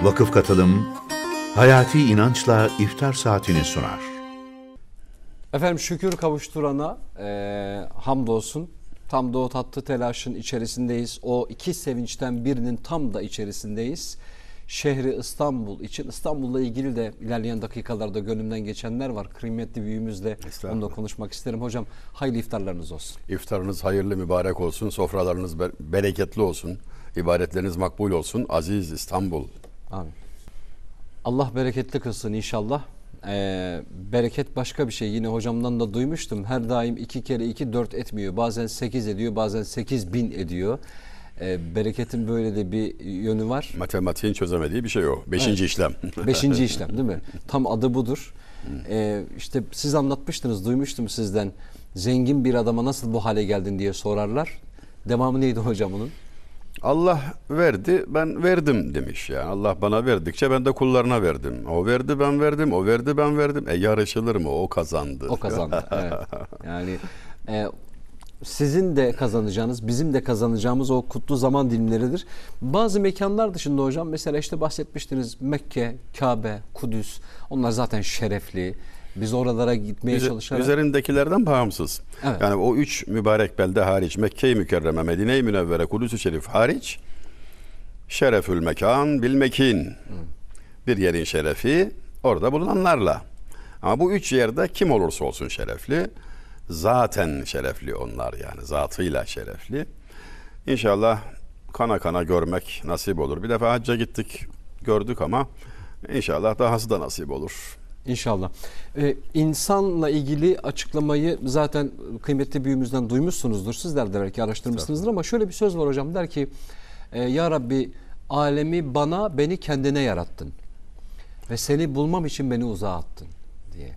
Vakıf Katılım, Hayati İnançla iftar saatini sunar. Efendim şükür kavuşturana e, hamdolsun. Tam da o tatlı telaşın içerisindeyiz. O iki sevinçten birinin tam da içerisindeyiz. Şehri İstanbul için İstanbul'la ilgili de ilerleyen dakikalarda gönlümden geçenler var. Kıymetli büyüğümüzle onunla konuşmak isterim. Hocam hayırlı iftarlarınız olsun. İftarınız hayırlı mübarek olsun. Sofralarınız bereketli olsun. İbadetleriniz makbul olsun. Aziz İstanbul Amin. Allah bereketli kılsın inşallah. Ee, bereket başka bir şey. Yine hocamdan da duymuştum. Her daim iki kere iki dört etmiyor. Bazen sekiz ediyor, bazen sekiz bin ediyor. Ee, bereketin böyle de bir yönü var. Matematiğin çözemediği bir şey o. Beşinci evet. işlem. Beşinci işlem değil mi? Tam adı budur. Ee, işte siz anlatmıştınız, duymuştum sizden. Zengin bir adama nasıl bu hale geldin diye sorarlar. Devamı neydi hocamın Allah verdi ben verdim demiş yani Allah bana verdikçe ben de kullarına verdim o verdi ben verdim o verdi ben verdim e yarışılır mı o kazandı o kazandı evet. yani e, sizin de kazanacağınız, bizim de kazanacağımız o kutlu zaman dilimleridir. Bazı mekanlar dışında hocam mesela işte bahsetmiştiniz Mekke, Kabe, Kudüs onlar zaten şerefli. Biz oralara gitmeye Üze, çalışarak... Üzerindekilerden bağımsız. Evet. Yani o üç mübarek belde hariç, Mekke-i Mükerreme, Medine-i Münevvere, Kulüs-ü Şerif hariç, şerefül mekan bilmekin. Bir yerin şerefi orada bulunanlarla. Ama bu üç yerde kim olursa olsun şerefli, zaten şerefli onlar yani zatıyla şerefli. İnşallah kana kana görmek nasip olur. Bir defa hacca gittik gördük ama inşallah dahası da nasip olur. İnşallah. Ee, insanla ilgili açıklamayı zaten kıymetli büyüğümüzden duymuşsunuzdur. Sizler de belki araştırmışsınızdır ama şöyle bir söz var hocam. Der ki e, Ya Rabbi alemi bana beni kendine yarattın. Ve seni bulmam için beni uzağa attın diye.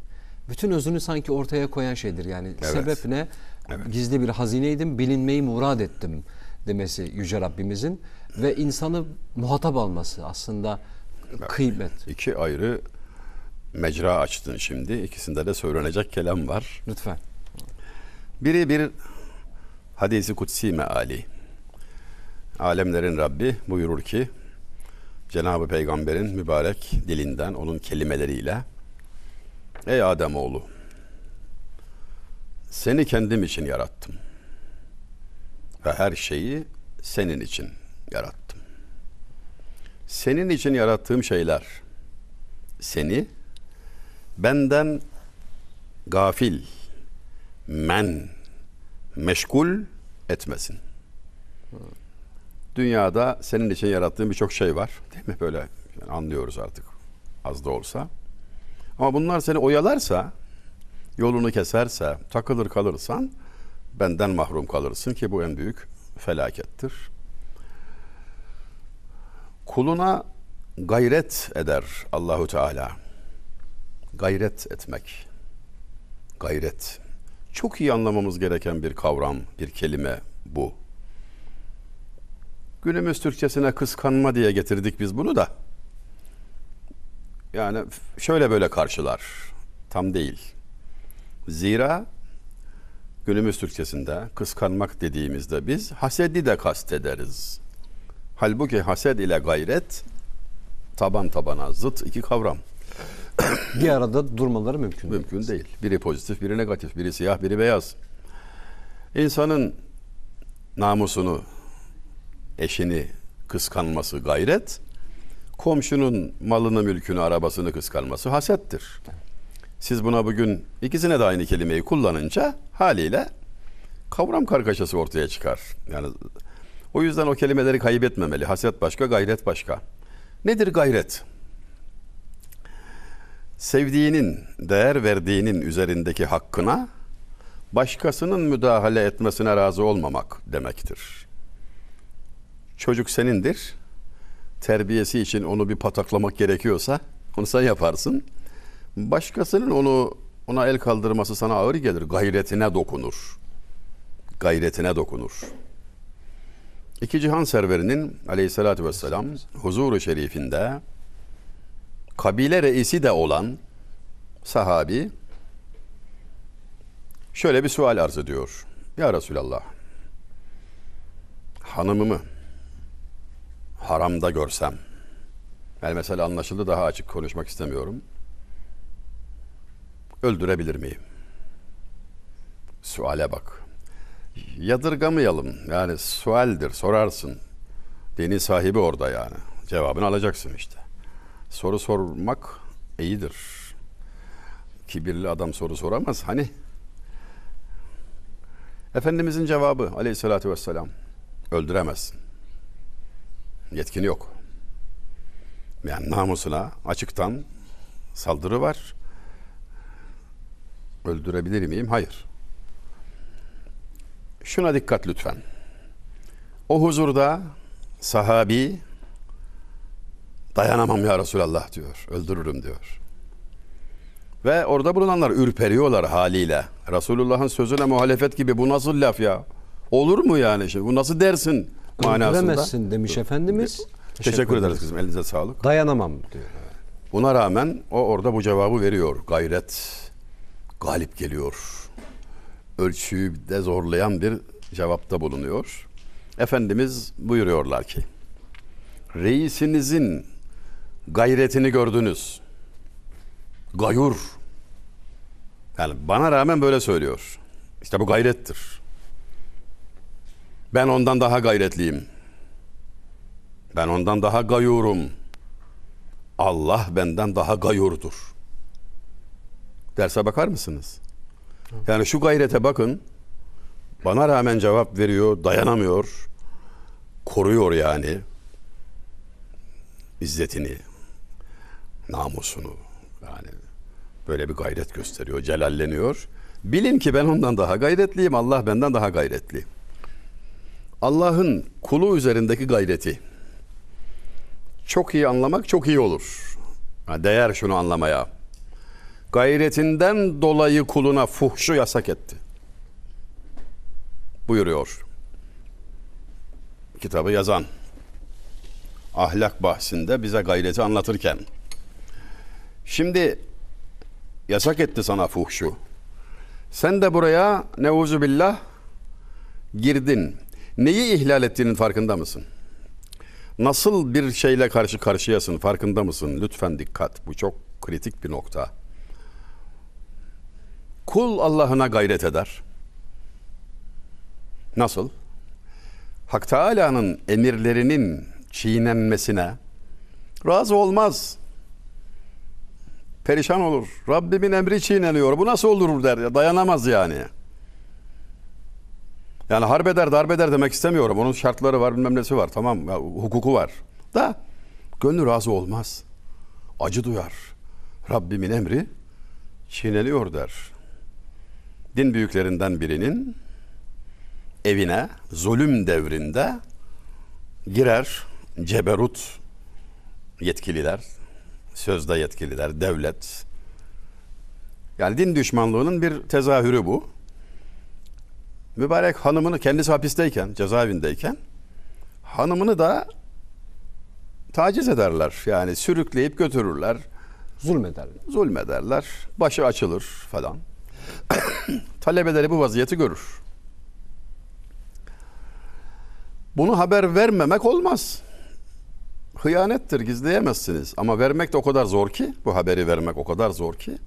Bütün özünü sanki ortaya koyan şeydir. Yani evet. sebep ne? Evet. Gizli bir hazineydim, bilinmeyi murad ettim demesi Yüce Rabbimizin. Ve insanı muhatap alması aslında kıymet. İki ayrı mecra açtın şimdi. İkisinde de söylenecek kelam var. Lütfen. Biri bir hadisi kutsi meali. Alemlerin Rabbi buyurur ki Cenab-ı Peygamber'in mübarek dilinden onun kelimeleriyle Ey oğlu, seni kendim için yarattım ve her şeyi senin için yarattım. Senin için yarattığım şeyler seni benden gafil, men, meşgul etmesin. Dünyada senin için yarattığın birçok şey var. Değil mi? Böyle yani anlıyoruz artık az da olsa. Ama bunlar seni oyalarsa, yolunu keserse, takılır kalırsan benden mahrum kalırsın ki bu en büyük felakettir. Kuluna gayret eder Allahu Teala gayret etmek. Gayret. Çok iyi anlamamız gereken bir kavram, bir kelime bu. Günümüz Türkçesine kıskanma diye getirdik biz bunu da. Yani şöyle böyle karşılar. Tam değil. Zira günümüz Türkçesinde kıskanmak dediğimizde biz hasedi de kastederiz. Halbuki haset ile gayret taban tabana zıt iki kavram. bir arada durmaları mümkün değil. Mümkün değil. Biri pozitif, biri negatif, biri siyah, biri beyaz. İnsanın namusunu, eşini kıskanması gayret, komşunun malını, mülkünü, arabasını kıskanması hasettir. Siz buna bugün ikisine de aynı kelimeyi kullanınca haliyle kavram kargaşası ortaya çıkar. Yani o yüzden o kelimeleri kaybetmemeli. Haset başka, gayret başka. Nedir gayret? sevdiğinin, değer verdiğinin üzerindeki hakkına başkasının müdahale etmesine razı olmamak demektir. Çocuk senindir. Terbiyesi için onu bir pataklamak gerekiyorsa onu sen yaparsın. Başkasının onu ona el kaldırması sana ağır gelir. Gayretine dokunur. Gayretine dokunur. İki cihan serverinin aleyhissalatü vesselam huzuru şerifinde kabile reisi de olan sahabi şöyle bir sual arz ediyor. Ya Resulallah hanımımı haramda görsem yani mesela anlaşıldı daha açık konuşmak istemiyorum. Öldürebilir miyim? Suale bak. Yadırgamayalım. Yani sualdir, sorarsın. Dini sahibi orada yani. Cevabını alacaksın işte soru sormak iyidir. Kibirli adam soru soramaz. Hani? Efendimizin cevabı aleyhissalatü vesselam. Öldüremezsin. Yetkin yok. Yani namusuna açıktan saldırı var. Öldürebilir miyim? Hayır. Şuna dikkat lütfen. O huzurda sahabi Dayanamam ya Resulallah diyor. Öldürürüm diyor. Ve orada bulunanlar ürperiyorlar haliyle. Resulullah'ın sözüne muhalefet gibi bu nasıl laf ya? Olur mu yani şimdi? Şey? Bu nasıl dersin manasında? Öldüremezsin demiş Efendimiz. Teşekkür, Teşekkür ederiz kızım. Elinize sağlık. Dayanamam diyor. Buna rağmen o orada bu cevabı veriyor. Gayret galip geliyor. Ölçüyü de zorlayan bir cevapta bulunuyor. Efendimiz buyuruyorlar ki reisinizin gayretini gördünüz. Gayur. Yani bana rağmen böyle söylüyor. İşte bu gayrettir. Ben ondan daha gayretliyim. Ben ondan daha gayurum. Allah benden daha gayurdur. Derse bakar mısınız? Yani şu gayrete bakın. Bana rağmen cevap veriyor, dayanamıyor. Koruyor yani izzetini, namusunu yani böyle bir gayret gösteriyor, celalleniyor. Bilin ki ben ondan daha gayretliyim, Allah benden daha gayretli. Allah'ın kulu üzerindeki gayreti çok iyi anlamak çok iyi olur. Değer şunu anlamaya. Gayretinden dolayı kuluna fuhşu yasak etti. Buyuruyor. Kitabı yazan ahlak bahsinde bize gayreti anlatırken Şimdi yasak etti sana fuhşu. Sen de buraya neuzu billah girdin. Neyi ihlal ettiğinin farkında mısın? Nasıl bir şeyle karşı karşıyasın farkında mısın? Lütfen dikkat. Bu çok kritik bir nokta. Kul Allah'ına gayret eder. Nasıl? Hak Teala'nın emirlerinin çiğnenmesine razı olmaz perişan olur. Rabbimin emri çiğneniyor. Bu nasıl olur der Dayanamaz yani. Yani harbeder darbeder demek istemiyorum. Onun şartları var bilmem nesi var. Tamam ya, hukuku var. Da gönlü razı olmaz. Acı duyar. Rabbimin emri çiğneniyor der. Din büyüklerinden birinin evine zulüm devrinde girer ceberut yetkililer, sözde yetkililer, devlet. Yani din düşmanlığının bir tezahürü bu. Mübarek hanımını kendisi hapisteyken, cezaevindeyken hanımını da taciz ederler. Yani sürükleyip götürürler. Zulmederler. Zulmederler. Başı açılır falan. Talebeleri bu vaziyeti görür. Bunu haber vermemek olmaz hıyanettir gizleyemezsiniz. Ama vermek de o kadar zor ki bu haberi vermek o kadar zor ki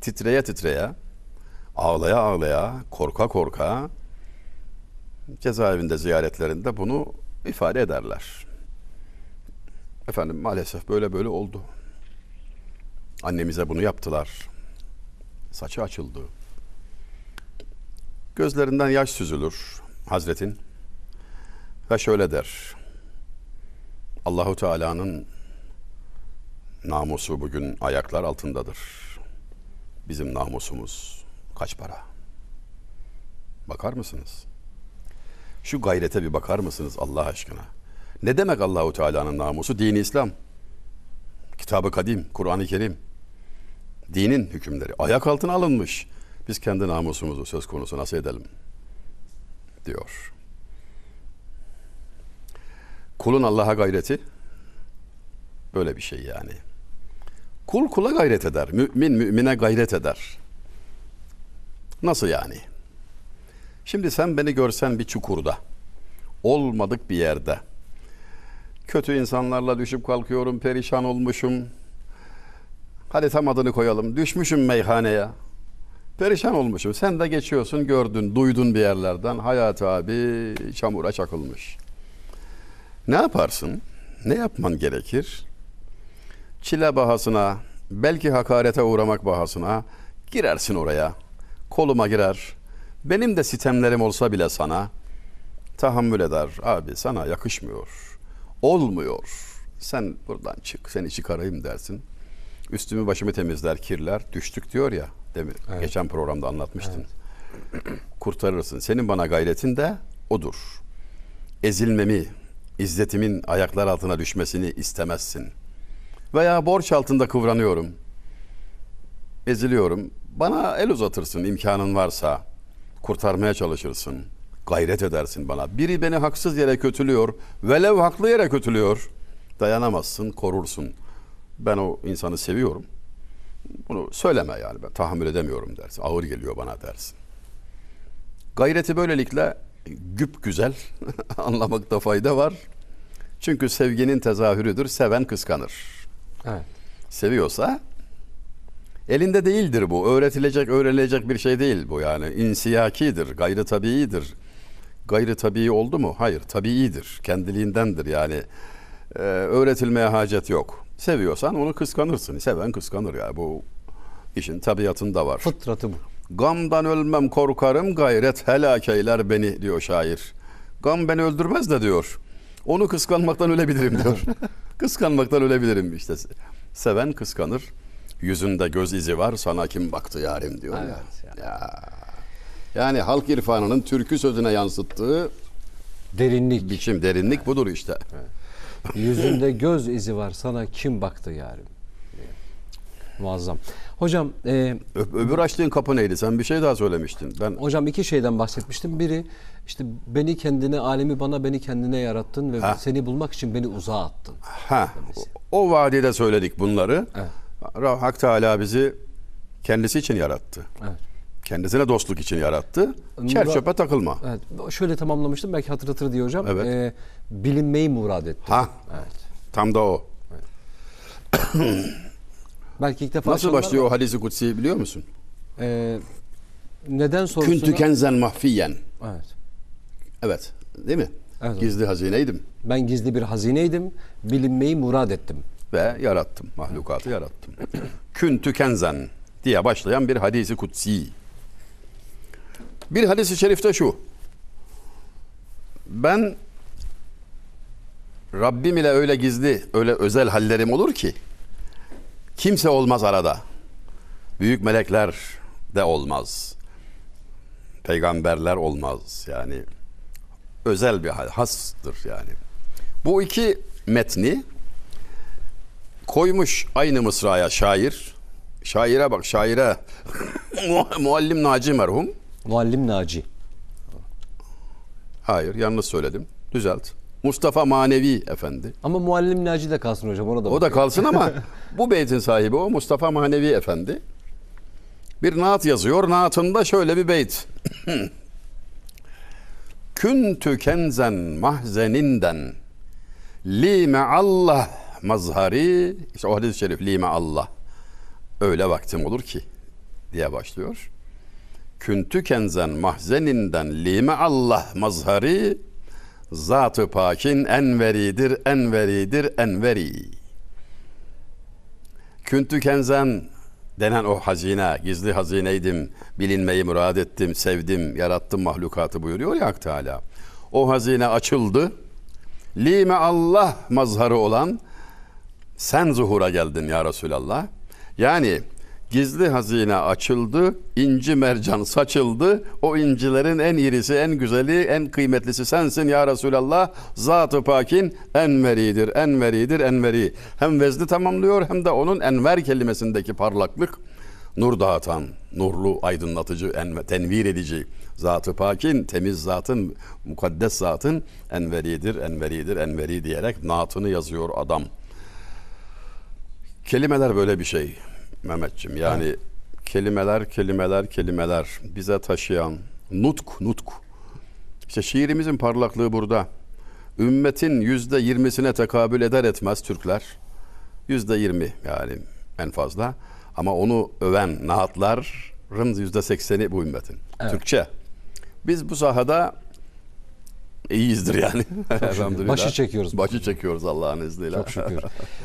titreye titreye ağlaya ağlaya korka korka cezaevinde ziyaretlerinde bunu ifade ederler. Efendim maalesef böyle böyle oldu. Annemize bunu yaptılar. Saçı açıldı. Gözlerinden yaş süzülür Hazretin ve şöyle der. Allahu Teala'nın namusu bugün ayaklar altındadır. Bizim namusumuz kaç para? Bakar mısınız? Şu gayrete bir bakar mısınız Allah aşkına? Ne demek Allahu Teala'nın namusu? Dini İslam. Kitabı kadim, Kur'an-ı Kerim. Dinin hükümleri ayak altına alınmış. Biz kendi namusumuzu söz konusu nasıl edelim? diyor. Kulun Allah'a gayreti böyle bir şey yani. Kul kula gayret eder. Mümin mümine gayret eder. Nasıl yani? Şimdi sen beni görsen bir çukurda, olmadık bir yerde. Kötü insanlarla düşüp kalkıyorum, perişan olmuşum. Hadi tam adını koyalım. Düşmüşüm meyhaneye. Perişan olmuşum. Sen de geçiyorsun, gördün, duydun bir yerlerden. Hayat abi çamura çakılmış.'' Ne yaparsın? Ne yapman gerekir? Çile bahasına, belki hakarete uğramak bahasına girersin oraya. Koluma girer. Benim de sitemlerim olsa bile sana tahammül eder. Abi sana yakışmıyor. Olmuyor. Sen buradan çık. Seni çıkarayım dersin. Üstümü başımı temizler kirler. Düştük diyor ya. Değil Evet. Geçen programda anlatmıştım. Evet. Kurtarırsın. Senin bana gayretin de odur. Ezilmemi, İzzetimin ayaklar altına düşmesini istemezsin. Veya borç altında kıvranıyorum. Eziliyorum. Bana el uzatırsın imkanın varsa. Kurtarmaya çalışırsın. Gayret edersin bana. Biri beni haksız yere kötülüyor. Velev haklı yere kötülüyor. Dayanamazsın, korursun. Ben o insanı seviyorum. Bunu söyleme yani ben tahammül edemiyorum dersin. Ağır geliyor bana dersin. Gayreti böylelikle güp güzel anlamakta fayda var. Çünkü sevginin tezahürüdür. Seven kıskanır. Evet. Seviyorsa elinde değildir bu. Öğretilecek, öğrenilecek bir şey değil bu yani. İnsiyakidir, gayrı tabiidir. Gayrı tabii oldu mu? Hayır, tabiidir. Kendiliğindendir yani. Ee, öğretilmeye hacet yok. Seviyorsan onu kıskanırsın. Seven kıskanır ya. Yani. Bu işin tabiatında var. Fıtratı bu. Gamdan ölmem korkarım gayret helak eyler beni diyor şair. Gam beni öldürmez de diyor. Onu kıskanmaktan ölebilirim diyor. kıskanmaktan ölebilirim işte. Seven kıskanır. Yüzünde göz izi var sana kim baktı yarim diyor evet, ya. ya. Yani halk irfanının türkü sözüne yansıttığı derinlik biçim derinlik evet. budur işte. Evet. Yüzünde göz izi var sana kim baktı yarim. Muazzam. Hocam e, Ö- öbür açtığın kapı neydi? Sen bir şey daha söylemiştin. Ben hocam iki şeyden bahsetmiştim. Biri işte beni kendine, alemi bana beni kendine yarattın ve Ha. seni bulmak için beni uzağa attın. ha o, o vadide söyledik bunları. Ra- Hak Teala bizi kendisi için yarattı. Evet. Kendisine dostluk için yarattı. Çer çöpe takılma. Evet. Şöyle tamamlamıştım belki hatırlatır diye hocam. Evet. E, bilinmeyi murad ettim. Ha Evet. tam da o. Belki ilk defa Nasıl başlıyor o hadisi kutsi biliyor musun? Ee, neden sorusunu... Küntü kenzen mahfiyen. Evet. Evet. Değil mi? Evet, gizli evet. hazineydim. Ben gizli bir hazineydim. Bilinmeyi murad ettim. Ve yarattım. Mahlukatı yarattım. Küntü kenzen diye başlayan bir hadisi kutsi. Bir hadisi şerifte şu. Ben Rabbim ile öyle gizli, öyle özel hallerim olur ki Kimse olmaz arada. Büyük melekler de olmaz. Peygamberler olmaz. Yani özel bir hal, hastır yani. Bu iki metni koymuş aynı mısraya şair. Şaire bak şaire. Muallim Naci merhum. Muallim Naci. Hayır yanlış söyledim. Düzelt. Mustafa Manevi Efendi. Ama muallim Naci de kalsın hocam ona da. O da kalsın ama bu beytin sahibi o Mustafa Manevi Efendi. Bir naat yazıyor. Naatında şöyle bir beyt. Küntü kenzen mahzeninden lime Allah mazhari işte o hadis-i şerif lime Allah öyle vaktim olur ki diye başlıyor. Küntü kenzen mahzeninden lime Allah mazhari Zat-ı Pak'in en veridir, en veridir, en veri. Küntü kenzen denen o hazine, gizli hazineydim, bilinmeyi murad ettim, sevdim, yarattım mahlukatı buyuruyor ya Hak Teala. O hazine açıldı. Lime Allah mazharı olan sen zuhura geldin ya Resulallah. Yani gizli hazine açıldı, inci mercan saçıldı. O incilerin en irisi, en güzeli, en kıymetlisi sensin ya Resulallah. Zat-ı Pak'in enveridir, enveridir, enveri. Hem vezni tamamlıyor hem de onun enver kelimesindeki parlaklık nur dağıtan, nurlu, aydınlatıcı, enver, tenvir edici Zat-ı Pak'in, temiz zatın, mukaddes zatın enveridir, enveridir, enveri diyerek naatını yazıyor adam. Kelimeler böyle bir şey. Mehmetçim. Yani evet. kelimeler, kelimeler, kelimeler bize taşıyan nutk, nutk. İşte şiirimizin parlaklığı burada. Ümmetin yüzde yirmisine tekabül eder etmez Türkler. Yüzde yirmi yani en fazla. Ama onu öven naatların yüzde sekseni bu ümmetin. Evet. Türkçe. Biz bu sahada iyiyizdir yani. Başı çekiyoruz. Başı çekiyoruz Allah'ın izniyle. Çok şükür.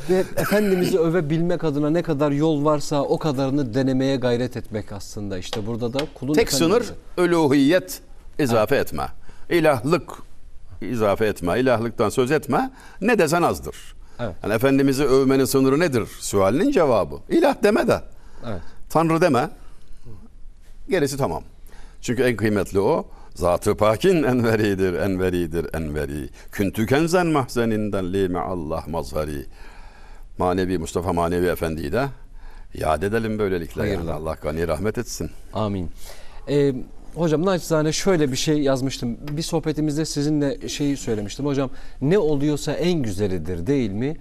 Ve Efendimiz'i övebilmek adına ne kadar yol varsa o kadarını denemeye gayret etmek aslında. işte burada da kulun Tek sınır öluhiyet izafe ha. etme. İlahlık izafe etme. İlahlıktan söz etme. Ne desen azdır. Evet. Yani Efendimiz'i övmenin sınırı nedir? Sualinin cevabı. İlah deme de. Evet. Tanrı deme. Gerisi tamam. Çünkü en kıymetli o. Zatı pakin enveridir, enveridir, enveri. Küntü kenzen mahzeninden lime Allah mazhari. Manevi Mustafa Manevi Efendi'yi de yad edelim böylelikle. Yani Allah gani rahmet etsin. Amin. Ee, hocam naçizane şöyle bir şey yazmıştım. Bir sohbetimizde sizinle şeyi söylemiştim. Hocam ne oluyorsa en güzelidir değil mi?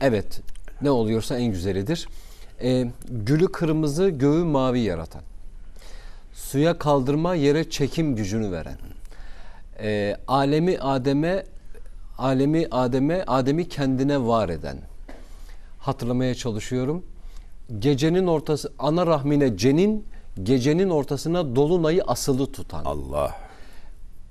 Evet ne oluyorsa en güzelidir. Ee, gülü kırmızı göğü mavi yaratan suya kaldırma, yere çekim gücünü veren. E, alemi Adem'e alemi Adem'e, Adem'i kendine var eden. Hatırlamaya çalışıyorum. Gecenin ortası ana rahmine cenin, gecenin ortasına dolunayı asılı tutan. Allah.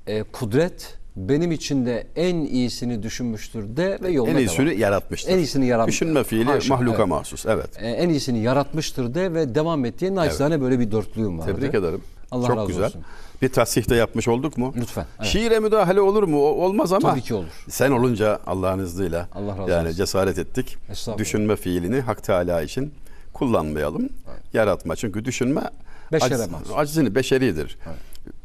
E, kudret benim için de en iyisini düşünmüştür de ve yoluna En iyisini devam. yaratmıştır. En iyisini yaratmıştır. Düşünme fiili Haşa, mahluka evet. mahsus. Evet. E, en iyisini yaratmıştır de ve devam ettiği diye naçizane evet. böyle bir dörtlüğüm vardı. Tebrik ederim. Allah Çok razı güzel. olsun. Bir tasih de yapmış olduk mu? Lütfen. Evet. Şiire müdahale olur mu? Olmaz ama. Tabii ki olur. Sen olunca Allah'ın izniyle Allah razı yani olsun. cesaret ettik. Düşünme fiilini Hak Teala için kullanmayalım. Evet. Yaratma çünkü düşünme Beşere aciz, acizini beşeridir. Evet.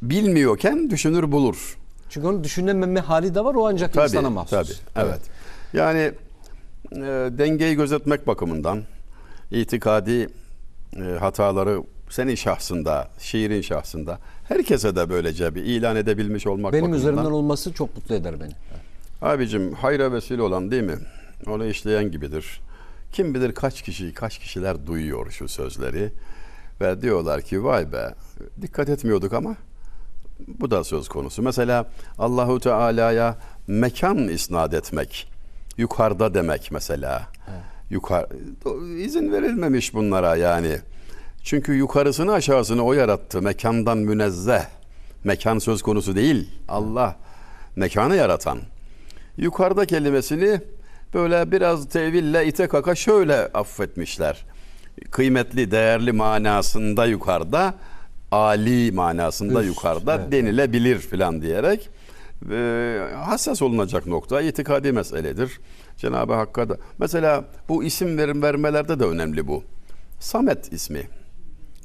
Bilmiyorken düşünür bulur. Çünkü onu düşünememe hali de var. O ancak tabii, insana mahsus. Tabii. Evet. Yani e, dengeyi gözetmek bakımından itikadi e, hataları senin şahsında, şiirin şahsında herkese de böylece bir ilan edebilmiş olmak Benim bakımından. üzerimden olması çok mutlu eder beni. Abicim hayra vesile olan değil mi? Onu işleyen gibidir. Kim bilir kaç kişi, kaç kişiler duyuyor şu sözleri ve diyorlar ki vay be dikkat etmiyorduk ama bu da söz konusu. Mesela Allahu Teala'ya mekan isnat etmek, yukarıda demek mesela. Yukarı izin verilmemiş bunlara yani. Çünkü yukarısını aşağısını o yarattı. Mekandan münezzeh. Mekan söz konusu değil. Allah mekanı yaratan. Yukarıda kelimesini böyle biraz teville ite kaka şöyle affetmişler. Kıymetli, değerli manasında yukarıda Ali manasında Üst, yukarıda evet. denilebilir filan diyerek e, hassas olunacak nokta itikadi meseledir. Cenab-ı Hakk'a da mesela bu isim verim vermelerde de önemli bu. Samet ismi.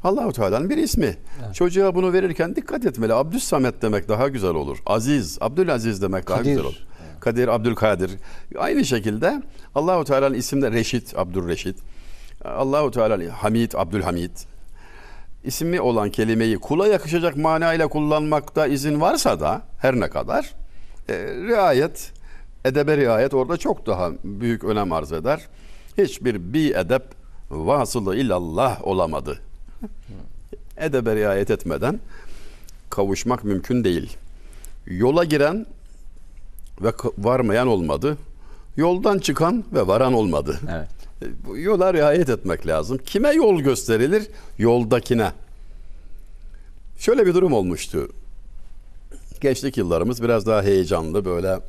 Allahu Teala'nın bir ismi. Evet. Çocuğa bunu verirken dikkat etmeli. Abdül Samet demek daha güzel olur. Aziz, Abdülaziz demek daha Kadir. güzel olur. Evet. Kadir, Abdülkadir. Aynı şekilde Allahu Teala'nın isimleri Reşit, Abdülreşit. Allahu Teala Hamid, Abdülhamid ismi olan kelimeyi kula yakışacak manayla kullanmakta izin varsa da her ne kadar e, riayet, edebe riayet orada çok daha büyük önem arz eder. Hiçbir bi edep vasılı illallah olamadı. Edebe riayet etmeden kavuşmak mümkün değil. Yola giren ve varmayan olmadı. Yoldan çıkan ve varan olmadı. Evet. Bu yola riayet etmek lazım. Kime yol gösterilir? Yoldakine. Şöyle bir durum olmuştu. Gençlik yıllarımız biraz daha heyecanlı böyle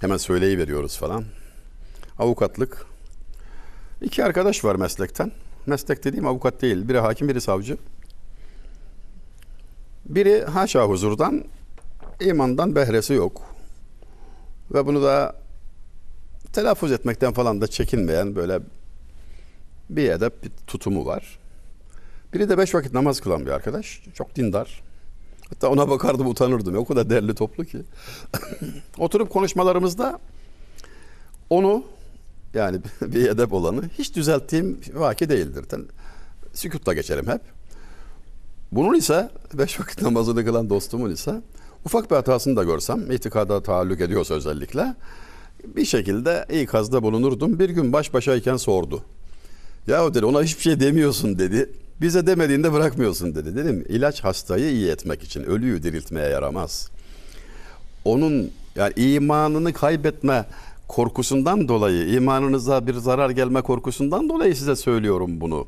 hemen söyleyi veriyoruz falan. Avukatlık. İki arkadaş var meslekten. Meslek dediğim avukat değil. Biri hakim, biri savcı. Biri haşa huzurdan, imandan behresi yok. Ve bunu da telaffuz etmekten falan da çekinmeyen böyle bir edep bir tutumu var. Biri de beş vakit namaz kılan bir arkadaş. Çok dindar. Hatta ona bakardım utanırdım. O kadar değerli toplu ki. Oturup konuşmalarımızda onu yani bir edep olanı hiç düzelttiğim vaki değildir. sükutla geçerim hep. Bunun ise beş vakit namazını kılan dostumun ise ufak bir hatasını da görsem itikada taallük ediyorsa özellikle bir şekilde ikazda bulunurdum. Bir gün baş başayken sordu. Ya dedi ona hiçbir şey demiyorsun dedi. Bize demediğinde bırakmıyorsun dedi. Dedim ilaç hastayı iyi etmek için ölüyü diriltmeye yaramaz. Onun yani imanını kaybetme korkusundan dolayı imanınıza bir zarar gelme korkusundan dolayı size söylüyorum bunu.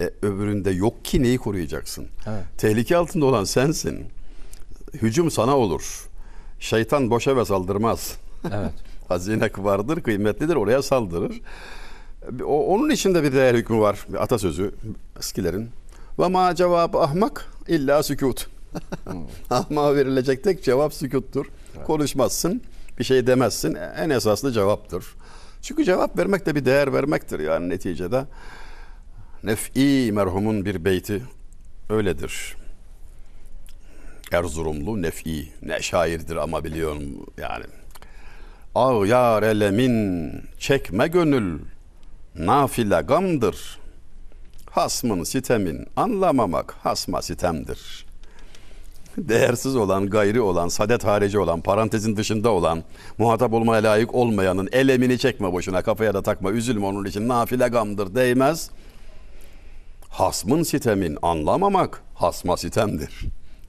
E, öbüründe yok ki neyi koruyacaksın? Evet. Tehlike altında olan sensin. Hücum sana olur. Şeytan boşa ve saldırmaz. Evet. Hazine vardır, kıymetlidir, oraya saldırır. O, onun de bir değer hükmü var. Bir atasözü eskilerin. Ve ma cevap ahmak illa sükut. Hmm. Ahma verilecek tek cevap sükuttur. Evet. Konuşmazsın, bir şey demezsin. En esaslı cevaptır. Çünkü cevap vermek de bir değer vermektir yani neticede. Nef'i merhumun bir beyti öyledir. Erzurumlu Nef'i. Ne şairdir ama biliyorum yani Ağyar elemin çekme gönül nafile gamdır. Hasmın sitemin anlamamak hasma sitemdir. Değersiz olan, gayri olan, sadet harici olan, parantezin dışında olan, muhatap olmaya layık olmayanın elemini çekme boşuna, kafaya da takma, üzülme onun için nafile gamdır değmez. Hasmın sitemin anlamamak hasma sitemdir.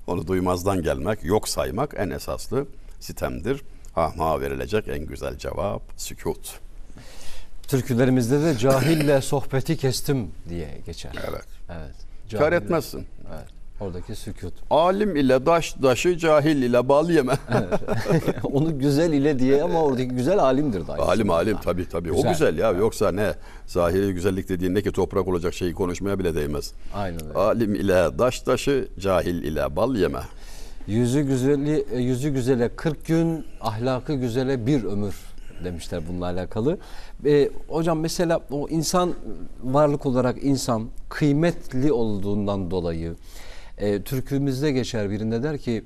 Onu duymazdan gelmek, yok saymak en esaslı sitemdir.'' ahma verilecek en güzel cevap sükut. Türkülerimizde de cahille sohbeti kestim diye geçer. Evet. Evet. Cahille. Kar etmezsin. Evet. Oradaki sükut. Alim ile daş daşı cahil ile bal yeme. Onu güzel ile diye ama oradaki güzel alimdir dahi. Alim alim tabi tabi. O güzel ya. Evet. Yoksa ne zahiri güzellik dediğin ne ki toprak olacak şeyi konuşmaya bile değmez. Aynen öyle. Alim ile daş daşı cahil ile bal yeme. Yüzü güzeli e, yüzü güzele 40 gün, ahlakı güzele bir ömür demişler bununla alakalı. E, hocam mesela o insan varlık olarak insan kıymetli olduğundan dolayı e, türkümüzde geçer birinde der ki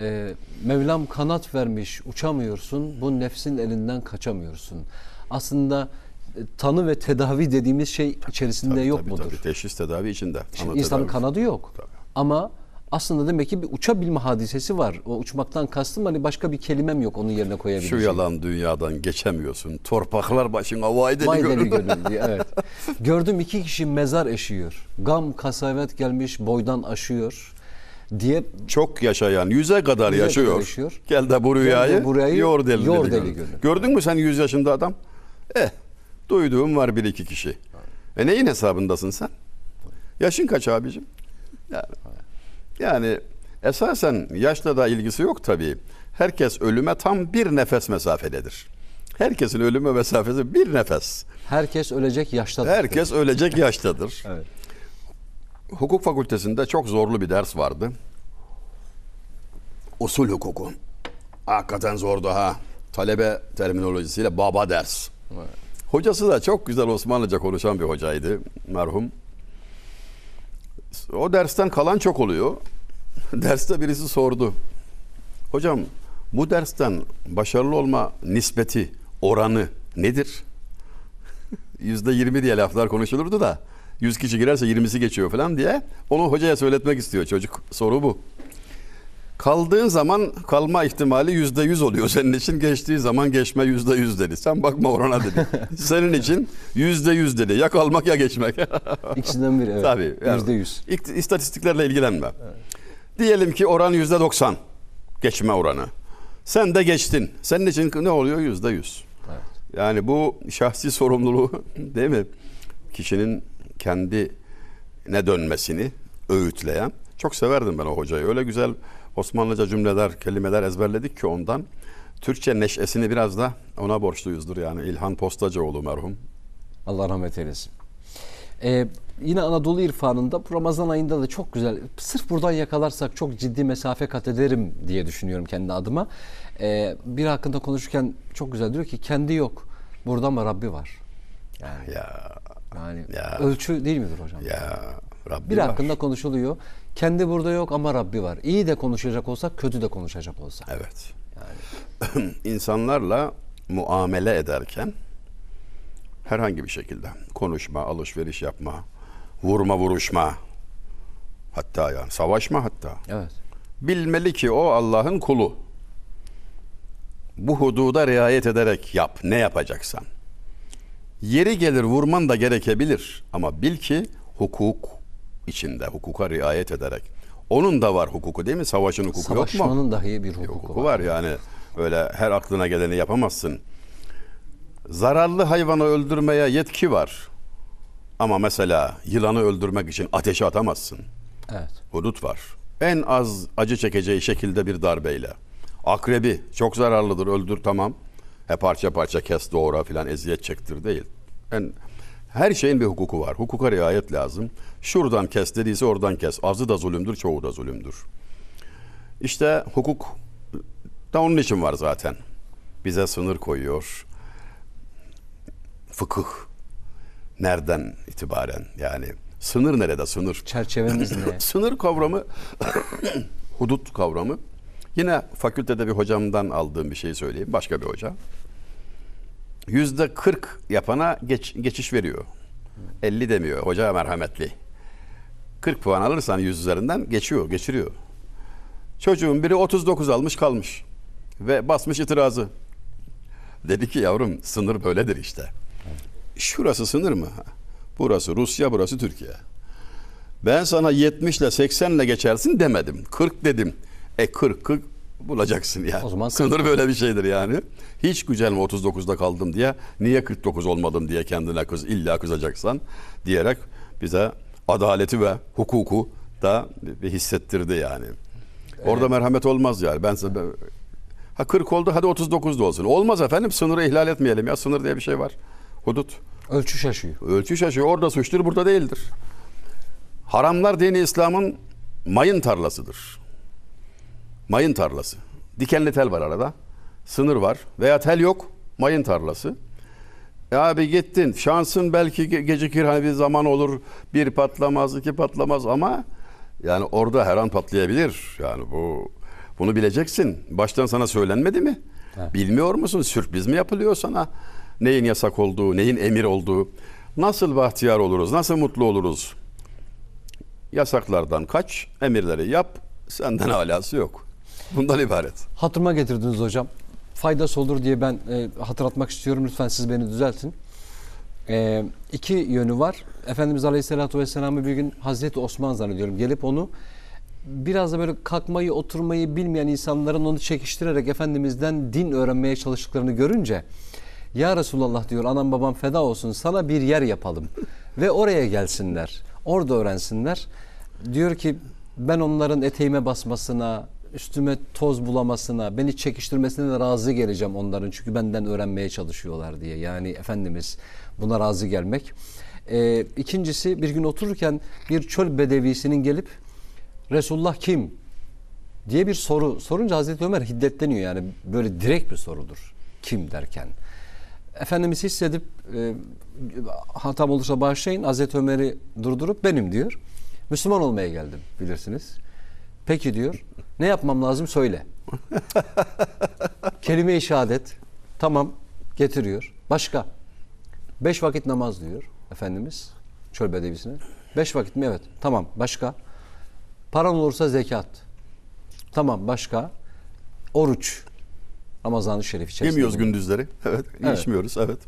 e, Mevlam kanat vermiş uçamıyorsun bu nefsin elinden kaçamıyorsun. Aslında e, tanı ve tedavi dediğimiz şey içerisinde tabii, yok tabii, mudur? Tabii teşhis tedavi içinde. Şimdi insanın tedavi. kanadı yok. Tabii. Ama aslında demek ki bir uçabilme hadisesi var. O uçmaktan kastım hani başka bir kelimem yok onun yerine koyabileceğim. Şu yalan dünyadan geçemiyorsun. Torpaklar başına vaideli, vaideli gönül. evet. Gördüm iki kişi mezar eşiyor. Gam kasavet gelmiş boydan aşıyor diye çok yaşayan yüze kadar yüze yaşıyor. Kadar yaşıyor. Gel de bu rüyayı, de burayı, yor deli, yor deli, deli gönül. Gördün mü sen yüz yaşında adam? Eh duyduğum var bir iki kişi. E neyin hesabındasın sen? Yaşın kaç abicim? Yani. Yani esasen yaşla da ilgisi yok tabii. Herkes ölüme tam bir nefes mesafededir. Herkesin ölüme mesafesi bir nefes. Herkes ölecek yaştadır. Herkes ölecek yaştadır. evet. Hukuk fakültesinde çok zorlu bir ders vardı. Usul hukuku. Hakikaten zordu ha. Talebe terminolojisiyle baba ders. Evet. Hocası da çok güzel Osmanlıca konuşan bir hocaydı merhum o dersten kalan çok oluyor. Derste birisi sordu. Hocam bu dersten başarılı olma nispeti, oranı nedir? Yüzde yirmi diye laflar konuşulurdu da. Yüz kişi girerse yirmisi geçiyor falan diye. Onu hocaya söyletmek istiyor çocuk. Soru bu. Kaldığın zaman kalma ihtimali yüzde yüz oluyor. Senin için geçtiği zaman geçme yüzde yüz dedi. Sen bakma orana dedi. Senin için yüzde yüz dedi. Ya kalmak ya geçmek. İkisinden biri evet. Tabii. Yüzde yani, yüz. İstatistiklerle ilgilenme. Evet. Diyelim ki oran yüzde doksan. Geçme oranı. Sen de geçtin. Senin için ne oluyor? Yüzde yüz. Evet. Yani bu şahsi sorumluluğu değil mi? Kişinin kendine dönmesini öğütleyen. Çok severdim ben o hocayı. Öyle güzel Osmanlıca cümleler, kelimeler ezberledik ki ondan. Türkçe neşesini biraz da ona borçluyuzdur yani İlhan Postacıoğlu merhum. Allah rahmet eylesin. Ee, yine Anadolu irfanında Ramazan ayında da çok güzel sırf buradan yakalarsak çok ciddi mesafe kat ederim diye düşünüyorum kendi adıma. Ee, bir hakkında konuşurken çok güzel diyor ki kendi yok burada ama Rabbi var. Yani, ya, yani ya, ölçü değil midir hocam? Ya, Rabbi bir var. hakkında konuşuluyor. Kendi burada yok ama Rabbi var. İyi de konuşacak olsak, kötü de konuşacak olsak. Evet. Yani. İnsanlarla muamele ederken herhangi bir şekilde konuşma, alışveriş yapma, vurma, vuruşma hatta yani savaşma hatta. Evet. Bilmeli ki o Allah'ın kulu. Bu hududa riayet ederek yap ne yapacaksan. Yeri gelir vurman da gerekebilir ama bil ki hukuk içinde hukuka riayet ederek. Onun da var hukuku değil mi? Savaşın hukuku Savaşmanın yok mu? Savaşmanın dahi bir hukuku, hukuku var. var. Yani öyle her aklına geleni yapamazsın. Zararlı hayvanı öldürmeye yetki var. Ama mesela yılanı öldürmek için ateşe atamazsın. Evet. Hudut var. En az acı çekeceği şekilde bir darbeyle. Akrebi çok zararlıdır öldür tamam. He parça parça kes doğra filan eziyet çektir değil. En her şeyin bir hukuku var. Hukuka riayet lazım. Şuradan kes dediyse oradan kes. Azı da zulümdür, çoğu da zulümdür. İşte hukuk da onun için var zaten. Bize sınır koyuyor. Fıkıh nereden itibaren yani sınır nerede sınır? Çerçevemiz ne? sınır kavramı hudut kavramı yine fakültede bir hocamdan aldığım bir şey söyleyeyim başka bir hoca yüzde 40 yapana geç, geçiş veriyor. 50 demiyor hoca merhametli. 40 puan alırsan yüz üzerinden geçiyor, geçiriyor. Çocuğun biri 39 almış kalmış ve basmış itirazı. Dedi ki yavrum sınır böyledir işte. Şurası sınır mı? Burası Rusya, burası Türkiye. Ben sana 70 ile 80 ile geçersin demedim. 40 dedim. E 40, 40 bulacaksın ya O zaman sınır böyle bir şeydir yani. Hiç güzel mi 39'da kaldım diye, niye 49 olmadım diye kendine kız illa kızacaksan diyerek bize adaleti ve hukuku da bir hissettirdi yani. Evet. Orada merhamet olmaz yani. Ben size ha 40 oldu hadi 39 da olsun. Olmaz efendim sınırı ihlal etmeyelim ya. Sınır diye bir şey var. Hudut. Ölçü şaşıyor. Ölçü şaşıyor. Orada suçtur burada değildir. Haramlar dini İslam'ın mayın tarlasıdır mayın tarlası. Dikenli tel var arada. Sınır var. Veya tel yok. Mayın tarlası. E abi gittin. Şansın belki ge- gecikir. Hani bir zaman olur. Bir patlamaz, iki patlamaz ama yani orada her an patlayabilir. Yani bu bunu bileceksin. Baştan sana söylenmedi mi? Evet. Bilmiyor musun? Sürpriz mi yapılıyor sana? Neyin yasak olduğu, neyin emir olduğu. Nasıl bahtiyar oluruz? Nasıl mutlu oluruz? Yasaklardan kaç, emirleri yap. Senden alası yok. Bundan ibaret. Hatırıma getirdiniz hocam. Faydası olur diye ben e, hatırlatmak istiyorum. Lütfen siz beni düzeltin. E, iki yönü var. Efendimiz Aleyhisselatü Vesselam'ı bir gün Hazreti Osman zannediyorum. Gelip onu biraz da böyle kalkmayı oturmayı bilmeyen insanların onu çekiştirerek Efendimiz'den din öğrenmeye çalıştıklarını görünce ya Resulallah diyor anam babam feda olsun sana bir yer yapalım ve oraya gelsinler orada öğrensinler diyor ki ben onların eteğime basmasına üstüme toz bulamasına, beni çekiştirmesine de razı geleceğim onların. Çünkü benden öğrenmeye çalışıyorlar diye. Yani Efendimiz buna razı gelmek. Ee, ikincisi bir gün otururken bir çöl bedevisinin gelip Resulullah kim diye bir soru sorunca Hazreti Ömer hiddetleniyor yani böyle direkt bir sorudur kim derken. Efendimiz hissedip e, hatam olursa bağışlayın Hazreti Ömer'i durdurup benim diyor. Müslüman olmaya geldim bilirsiniz. Peki diyor. Ne yapmam lazım söyle. Kelime-i şehadet. Tamam getiriyor. Başka. Beş vakit namaz diyor Efendimiz çöl bedevisine. Beş vakit mi? Evet. Tamam başka. Paran olursa zekat. Tamam başka. Oruç. Ramazan-ı Şerif içerisinde. Yemiyoruz gündüzleri. Evet. evet. İçmiyoruz. Evet.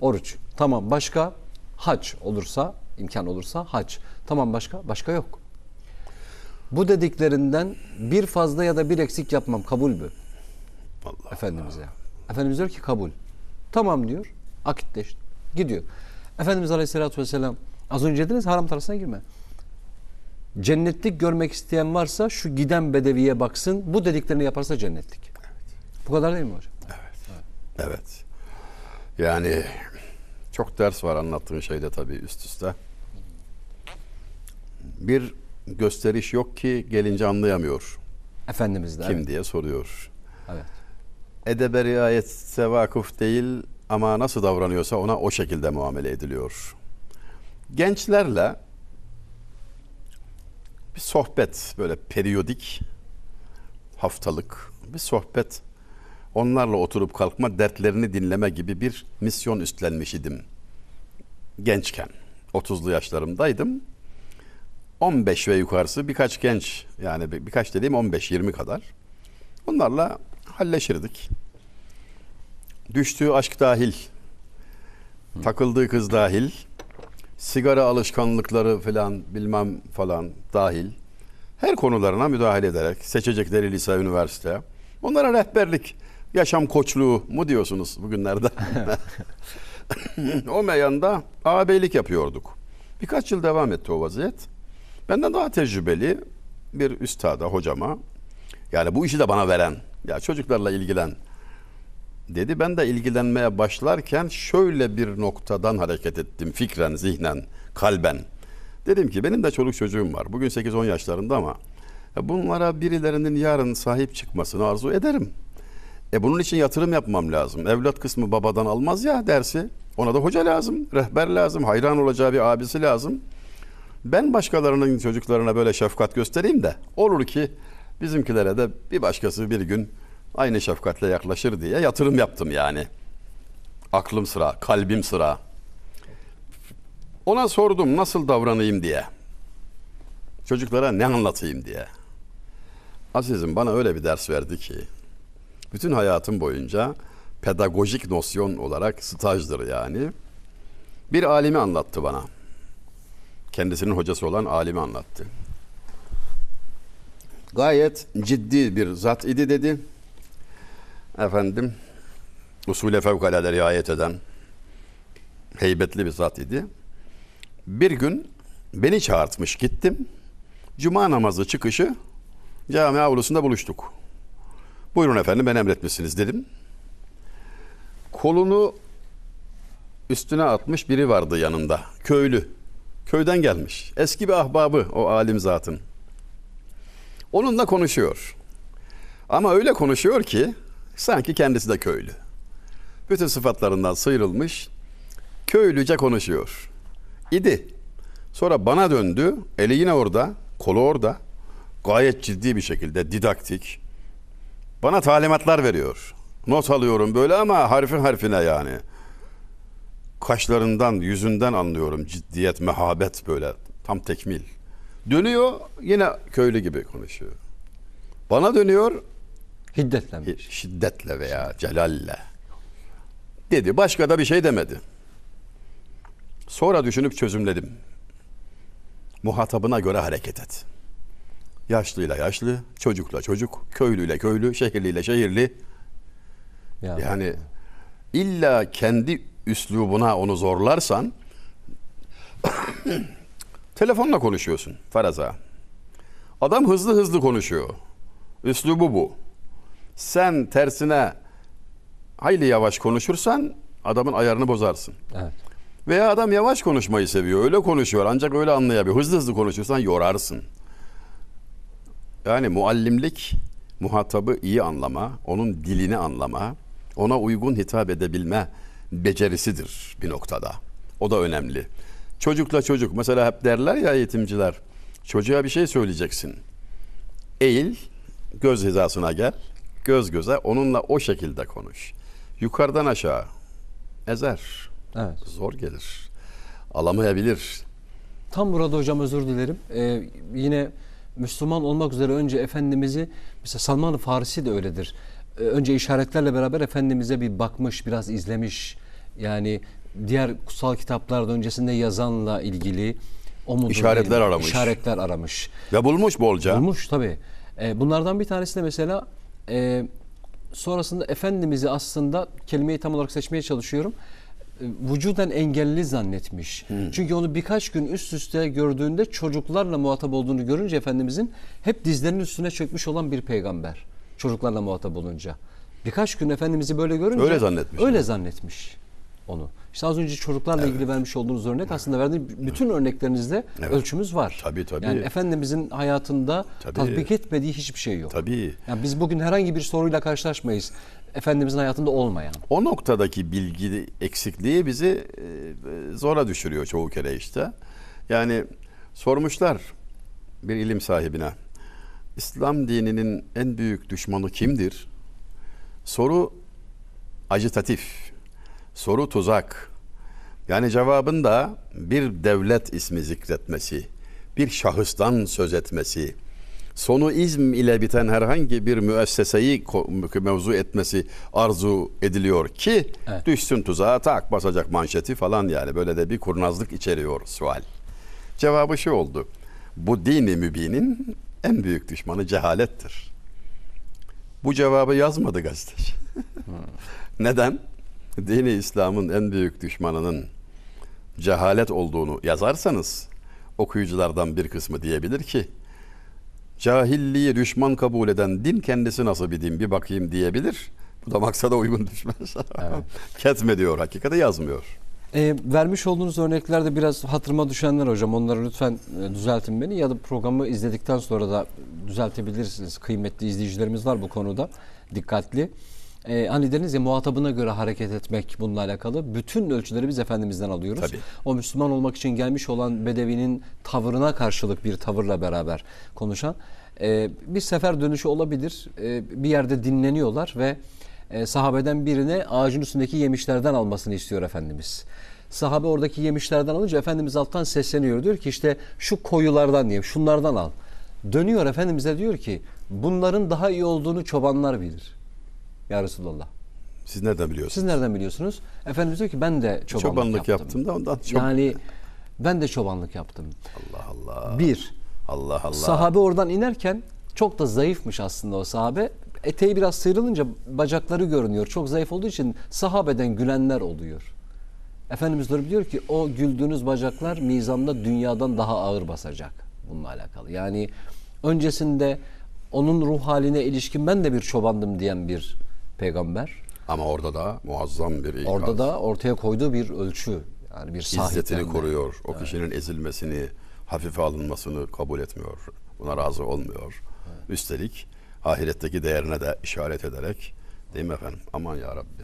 Oruç. Tamam başka. Hac olursa imkan olursa hac. Tamam başka? Başka yok bu dediklerinden bir fazla ya da bir eksik yapmam kabul mü? Allah Efendimiz'e. Allah. Efendimiz diyor ki kabul. Tamam diyor. Akitleşti. Gidiyor. Efendimiz Aleyhisselatü Vesselam az önce dediniz haram tarafına girme. Cennetlik görmek isteyen varsa şu giden bedeviye baksın. Bu dediklerini yaparsa cennetlik. Evet. Bu kadar değil mi hocam? Evet. Evet. evet. Yani çok ders var anlattığın şeyde tabii üst üste. Bir gösteriş yok ki gelince anlayamıyor. Efendimiz de. Kim evet. diye soruyor. Evet. Edebe riayetse sevakuf değil ama nasıl davranıyorsa ona o şekilde muamele ediliyor. Gençlerle bir sohbet böyle periyodik haftalık bir sohbet onlarla oturup kalkma dertlerini dinleme gibi bir misyon üstlenmiş idim gençken 30'lu yaşlarımdaydım 15 ve yukarısı birkaç genç yani birkaç dediğim 15-20 kadar. Onlarla halleşirdik. Düştüğü aşk dahil, takıldığı kız dahil, sigara alışkanlıkları falan bilmem falan dahil. Her konularına müdahale ederek seçecekleri lise, üniversite. Onlara rehberlik, yaşam koçluğu mu diyorsunuz bugünlerde? o meyanda ağabeylik yapıyorduk. Birkaç yıl devam etti o vaziyet. Benden daha tecrübeli bir üstada, hocama yani bu işi de bana veren, ya çocuklarla ilgilen dedi. Ben de ilgilenmeye başlarken şöyle bir noktadan hareket ettim fikren, zihnen, kalben. Dedim ki benim de çoluk çocuğum var. Bugün 8-10 yaşlarında ama e, bunlara birilerinin yarın sahip çıkmasını arzu ederim. E bunun için yatırım yapmam lazım. Evlat kısmı babadan almaz ya dersi. Ona da hoca lazım, rehber lazım, hayran olacağı bir abisi lazım.'' Ben başkalarının çocuklarına böyle şefkat göstereyim de olur ki bizimkilere de bir başkası bir gün aynı şefkatle yaklaşır diye yatırım yaptım yani. Aklım sıra, kalbim sıra. Ona sordum nasıl davranayım diye. Çocuklara ne anlatayım diye. Azizim bana öyle bir ders verdi ki bütün hayatım boyunca pedagojik nosyon olarak stajdır yani. Bir alimi anlattı bana kendisinin hocası olan alimi anlattı. Gayet ciddi bir zat idi dedi. Efendim usule fevkalade riayet eden heybetli bir zat idi. Bir gün beni çağırtmış gittim. Cuma namazı çıkışı cami avlusunda buluştuk. Buyurun efendim ben emretmişsiniz dedim. Kolunu üstüne atmış biri vardı yanında. Köylü köyden gelmiş. Eski bir ahbabı o alim zatın. Onunla konuşuyor. Ama öyle konuşuyor ki sanki kendisi de köylü. Bütün sıfatlarından sıyrılmış, köylüce konuşuyor. İdi. Sonra bana döndü, eli yine orada, kolu orada. Gayet ciddi bir şekilde, didaktik. Bana talimatlar veriyor. Not alıyorum böyle ama harfin harfine yani kaşlarından, yüzünden anlıyorum ciddiyet, mehabet böyle tam tekmil. Dönüyor yine köylü gibi konuşuyor. Bana dönüyor şiddetle. şiddetle veya celalle dedi. Başka da bir şey demedi. Sonra düşünüp çözümledim. Muhatabına göre hareket et. Yaşlıyla yaşlı, çocukla çocuk, köylüyle köylü, şehirliyle şehirli. Ya yani ya. illa kendi üslubuna onu zorlarsan telefonla konuşuyorsun faraza. Adam hızlı hızlı konuşuyor. Üslubu bu. Sen tersine hayli yavaş konuşursan adamın ayarını bozarsın. Evet. Veya adam yavaş konuşmayı seviyor. Öyle konuşuyor ancak öyle anlayabiliyor. Hızlı hızlı konuşursan yorarsın. Yani muallimlik muhatabı iyi anlama, onun dilini anlama, ona uygun hitap edebilme becerisidir bir noktada. O da önemli. Çocukla çocuk mesela hep derler ya eğitimciler çocuğa bir şey söyleyeceksin. Eğil göz hizasına gel göz göze onunla o şekilde konuş. Yukarıdan aşağı ezer. Evet. Zor gelir. Alamayabilir. Tam burada hocam özür dilerim. Ee, yine Müslüman olmak üzere önce Efendimiz'i mesela Salman-ı Farisi de öyledir. Ee, önce işaretlerle beraber Efendimiz'e bir bakmış, biraz izlemiş. Yani diğer kutsal kitaplarda öncesinde yazanla ilgili o mudur, işaretler değil, aramış. İşaretler aramış. Ve bulmuş bolca. Bulmuş tabii. Ee, bunlardan bir tanesi de mesela e, sonrasında Efendimiz'i aslında kelimeyi tam olarak seçmeye çalışıyorum. E, vücuden engelli zannetmiş. Hmm. Çünkü onu birkaç gün üst üste gördüğünde çocuklarla muhatap olduğunu görünce Efendimiz'in hep dizlerinin üstüne çökmüş olan bir peygamber çocuklarla muhatap olunca. Birkaç gün Efendimiz'i böyle görünce öyle zannetmiş. Öyle yani. zannetmiş onu. İşte az önce çocuklarla evet. ilgili vermiş olduğunuz örnek aslında verdiğim bütün örneklerinizde evet. ölçümüz var. Tabii tabii. Yani Efendimizin hayatında tabii. tatbik etmediği hiçbir şey yok. Tabii. Yani biz bugün herhangi bir soruyla karşılaşmayız. Efendimizin hayatında olmayan. O noktadaki bilgi eksikliği bizi e, zora düşürüyor çoğu kere işte. Yani sormuşlar bir ilim sahibine. İslam dininin en büyük düşmanı kimdir? Soru acitatif. Soru tuzak. Yani cevabında bir devlet ismi zikretmesi, bir şahıstan söz etmesi, sonu izm ile biten herhangi bir müesseseyi mevzu etmesi arzu ediliyor ki evet. düşsün tuzağa tak basacak manşeti falan yani böyle de bir kurnazlık içeriyor sual. Cevabı şu oldu. Bu dini mübinin en büyük düşmanı cehalettir. Bu cevabı yazmadı gazeteci. Neden? Dini İslam'ın en büyük düşmanının cehalet olduğunu yazarsanız okuyuculardan bir kısmı diyebilir ki cahilliği düşman kabul eden din kendisi nasıl bir din bir bakayım diyebilir. Bu da maksada uygun düşmez. Evet. Ketme diyor hakikate yazmıyor. E, vermiş olduğunuz örneklerde biraz hatırıma düşenler hocam. Onları lütfen e, düzeltin beni ya da programı izledikten sonra da düzeltebilirsiniz. Kıymetli izleyicilerimiz var bu konuda. Dikkatli. E, hani deniz ya muhatabına göre hareket etmek bununla alakalı. Bütün ölçüleri biz Efendimiz'den alıyoruz. Tabii. O Müslüman olmak için gelmiş olan Bedevi'nin tavırına karşılık bir tavırla beraber konuşan. E, bir sefer dönüşü olabilir. E, bir yerde dinleniyorlar ve e, sahabeden birine ağacın üstündeki yemişlerden almasını istiyor Efendimiz. Sahabe oradaki yemişlerden alınca Efendimiz alttan sesleniyor. Diyor ki işte şu koyulardan ye, şunlardan al. Dönüyor Efendimiz'e diyor ki bunların daha iyi olduğunu çobanlar bilir. Ya Resulallah. Siz nereden biliyorsunuz? Siz nereden biliyorsunuz? Efendimiz diyor ki ben de çobanlık, çobanlık yaptım. yaptım da ondan çok... Yani ben de çobanlık yaptım. Allah Allah. Bir. Allah Allah. Sahabe oradan inerken çok da zayıfmış aslında o sahabe eteği biraz sıyrılınca bacakları görünüyor. Çok zayıf olduğu için sahabeden gülenler oluyor. Efendimiz diyor ki o güldüğünüz bacaklar mizanda dünyadan daha ağır basacak bununla alakalı. Yani öncesinde onun ruh haline ilişkin ben de bir çobandım diyen bir peygamber. Ama orada da muazzam bir ikaz. Orada da ortaya koyduğu bir ölçü. Yani bir İzzetini koruyor. O evet. kişinin ezilmesini, hafife alınmasını kabul etmiyor. Buna razı olmuyor. Evet. Üstelik ahiretteki değerine de işaret ederek değil mi efendim? Aman ya Rabbi.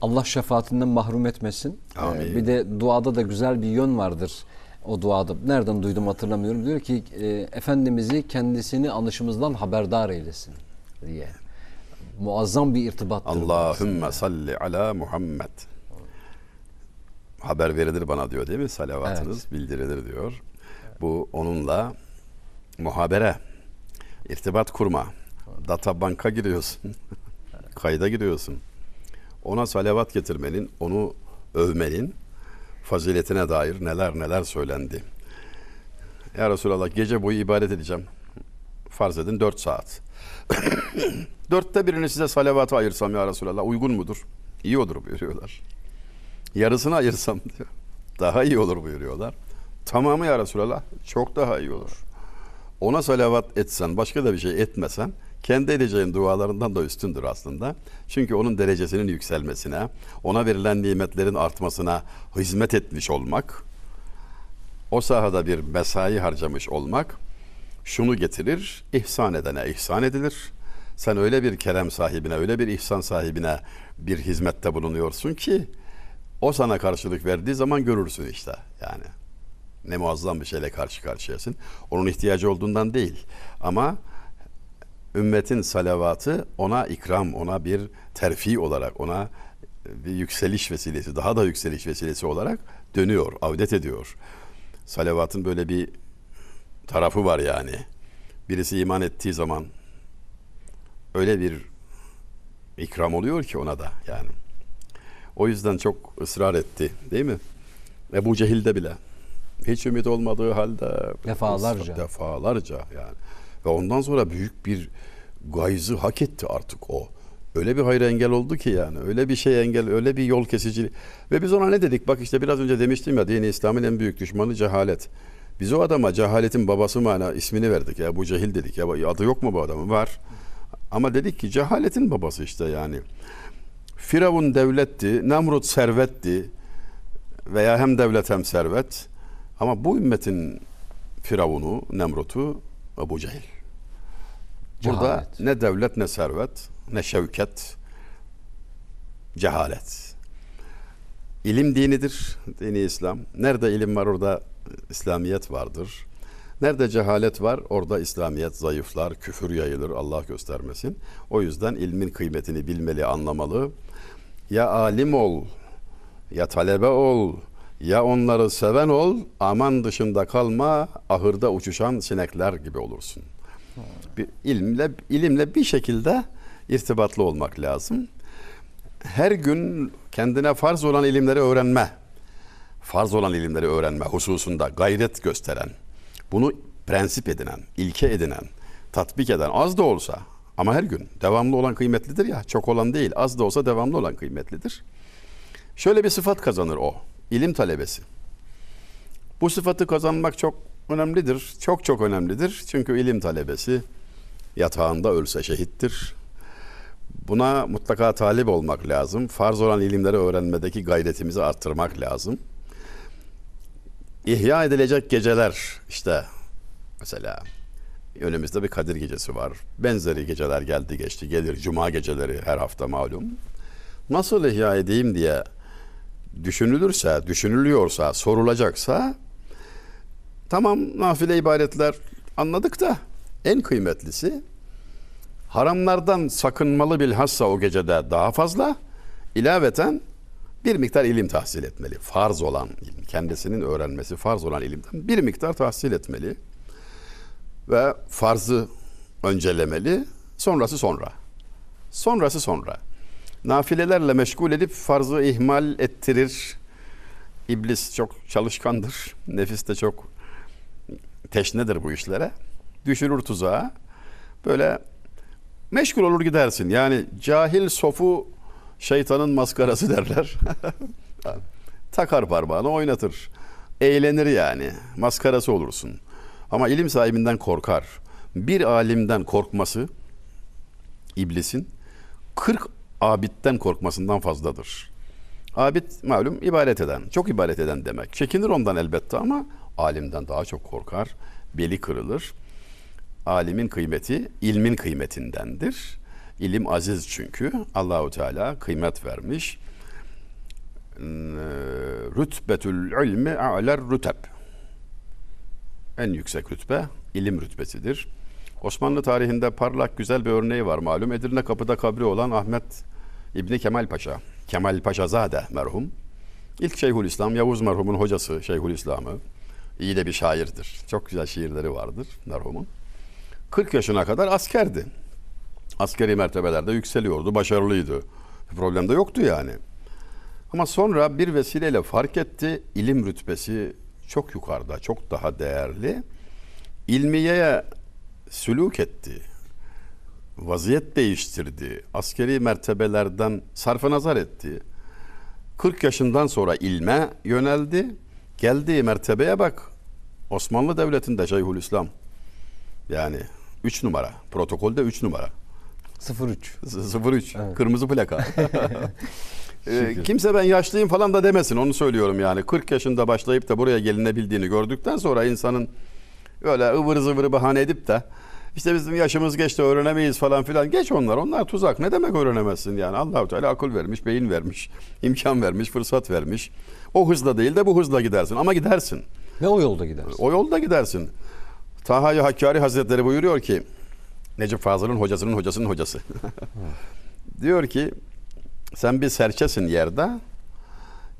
Allah şefaatinden mahrum etmesin. Amin. Ee, bir de duada da güzel bir yön vardır o duada. Nereden duydum hatırlamıyorum. Diyor ki e, Efendimiz'i kendisini anışımızdan haberdar eylesin diye. Muazzam bir irtibat. Allahümme salli ala Muhammed. Haber verilir bana diyor değil mi? Salavatınız evet. bildirilir diyor. Bu onunla muhabere İrtibat kurma. Data banka giriyorsun. Kayda giriyorsun. Ona salavat getirmenin, onu övmenin faziletine dair neler neler söylendi. Ya Resulallah gece boyu ibadet edeceğim. Farz edin 4 saat. Dörtte birini size salavata ayırsam ya Resulallah uygun mudur? İyi olur buyuruyorlar. Yarısını ayırsam diyor. Daha iyi olur buyuruyorlar. Tamamı ya Resulallah çok daha iyi olur ona salavat etsen, başka da bir şey etmesen kendi edeceğin dualarından da üstündür aslında. Çünkü onun derecesinin yükselmesine, ona verilen nimetlerin artmasına hizmet etmiş olmak, o sahada bir mesai harcamış olmak şunu getirir, ihsan edene ihsan edilir. Sen öyle bir kerem sahibine, öyle bir ihsan sahibine bir hizmette bulunuyorsun ki o sana karşılık verdiği zaman görürsün işte yani ne muazzam bir şeyle karşı karşıyasın. Onun ihtiyacı olduğundan değil ama ümmetin salavatı ona ikram, ona bir terfi olarak, ona bir yükseliş vesilesi, daha da yükseliş vesilesi olarak dönüyor, avdet ediyor. Salavatın böyle bir tarafı var yani. Birisi iman ettiği zaman öyle bir ikram oluyor ki ona da yani. O yüzden çok ısrar etti değil mi? Ebu Cehil'de bile hiç ümit olmadığı halde defalarca defalarca yani ve ondan sonra büyük bir gayzı hak etti artık o. Öyle bir hayra engel oldu ki yani. Öyle bir şey engel, öyle bir yol kesici. Ve biz ona ne dedik? Bak işte biraz önce demiştim ya dini İslam'ın en büyük düşmanı cehalet. Biz o adama cehaletin babası mana ismini verdik ya bu cehil dedik ya adı yok mu bu adamın var. Ama dedik ki cehaletin babası işte yani. Firavun devletti, namrut servetti veya hem devlet hem servet. Ama bu ümmetin Firavunu, Nemrut'u Ebu Cehil. Burada cehalet. ne devlet ne servet ne şevket cehalet. İlim dinidir, dini İslam. Nerede ilim var orada İslamiyet vardır. Nerede cehalet var orada İslamiyet zayıflar, küfür yayılır Allah göstermesin. O yüzden ilmin kıymetini bilmeli, anlamalı. Ya alim ol, ya talebe ol, ya onları seven ol, aman dışında kalma, ahırda uçuşan sinekler gibi olursun. Hmm. Bir ilimle ilimle bir şekilde irtibatlı olmak lazım. Her gün kendine farz olan ilimleri öğrenme. Farz olan ilimleri öğrenme hususunda gayret gösteren, bunu prensip edinen, ilke edinen, tatbik eden az da olsa ama her gün devamlı olan kıymetlidir ya, çok olan değil, az da olsa devamlı olan kıymetlidir. Şöyle bir sıfat kazanır o ilim talebesi. Bu sıfatı kazanmak çok önemlidir. Çok çok önemlidir. Çünkü ilim talebesi yatağında ölse şehittir. Buna mutlaka talip olmak lazım. Farz olan ilimleri öğrenmedeki gayretimizi arttırmak lazım. İhya edilecek geceler işte mesela önümüzde bir Kadir gecesi var. Benzeri geceler geldi geçti. Gelir cuma geceleri her hafta malum. Nasıl ihya edeyim diye düşünülürse, düşünülüyorsa, sorulacaksa tamam nafile ibadetler anladık da en kıymetlisi haramlardan sakınmalı bilhassa o gecede daha fazla ilaveten bir miktar ilim tahsil etmeli. Farz olan ilim, kendisinin öğrenmesi farz olan ilimden bir miktar tahsil etmeli. Ve farzı öncelemeli, sonrası sonra. Sonrası sonra nafilelerle meşgul edip farzı ihmal ettirir. İblis çok çalışkandır. Nefis de çok teşnedir bu işlere. Düşürür tuzağa. Böyle meşgul olur gidersin. Yani cahil sofu şeytanın maskarası derler. Takar parmağını oynatır. Eğlenir yani. Maskarası olursun. Ama ilim sahibinden korkar. Bir alimden korkması iblisin 40 abitten korkmasından fazladır. Abid malum ibadet eden, çok ibadet eden demek. Çekinir ondan elbette ama alimden daha çok korkar, beli kırılır. Alimin kıymeti ilmin kıymetindendir. İlim aziz çünkü. Allahu Teala kıymet vermiş. Ee, Rütbetül ilmi a'ler rüteb. En yüksek rütbe ilim rütbesidir. Osmanlı tarihinde parlak güzel bir örneği var malum. Edirne kapıda kabri olan Ahmet İbni Kemal Paşa, Kemal Paşa Zade merhum. İlk Şeyhülislam Yavuz merhumun hocası Şeyhülislam'ı. İyi de bir şairdir. Çok güzel şiirleri vardır merhumun. 40 yaşına kadar askerdi. Askeri mertebelerde yükseliyordu, başarılıydı. Problem de yoktu yani. Ama sonra bir vesileyle fark etti. ilim rütbesi çok yukarıda, çok daha değerli. İlmiyeye sülük etti vaziyet değiştirdiği, askeri mertebelerden sarfa nazar ettiği, 40 yaşından sonra ilme yöneldi. Geldiği mertebeye bak. Osmanlı Devleti'nde Şeyhülislam. Yani 3 numara. Protokolde 3 numara. 03. 03. Evet. Kırmızı plaka. Ee, kimse ben yaşlıyım falan da demesin. Onu söylüyorum yani. 40 yaşında başlayıp da buraya gelinebildiğini gördükten sonra insanın öyle ıvır zıvırı bahane edip de işte bizim yaşımız geçti öğrenemeyiz falan filan. Geç onlar. Onlar tuzak. Ne demek öğrenemezsin yani? Allahu Teala akıl vermiş, beyin vermiş, imkan vermiş, fırsat vermiş. O hızla değil de bu hızla gidersin ama gidersin. Ve o yolda gidersin. O yolda gidersin. Taha Hakkari Hazretleri buyuruyor ki Necip Fazıl'ın hocasının hocasının hocası. Diyor ki sen bir serçesin yerde.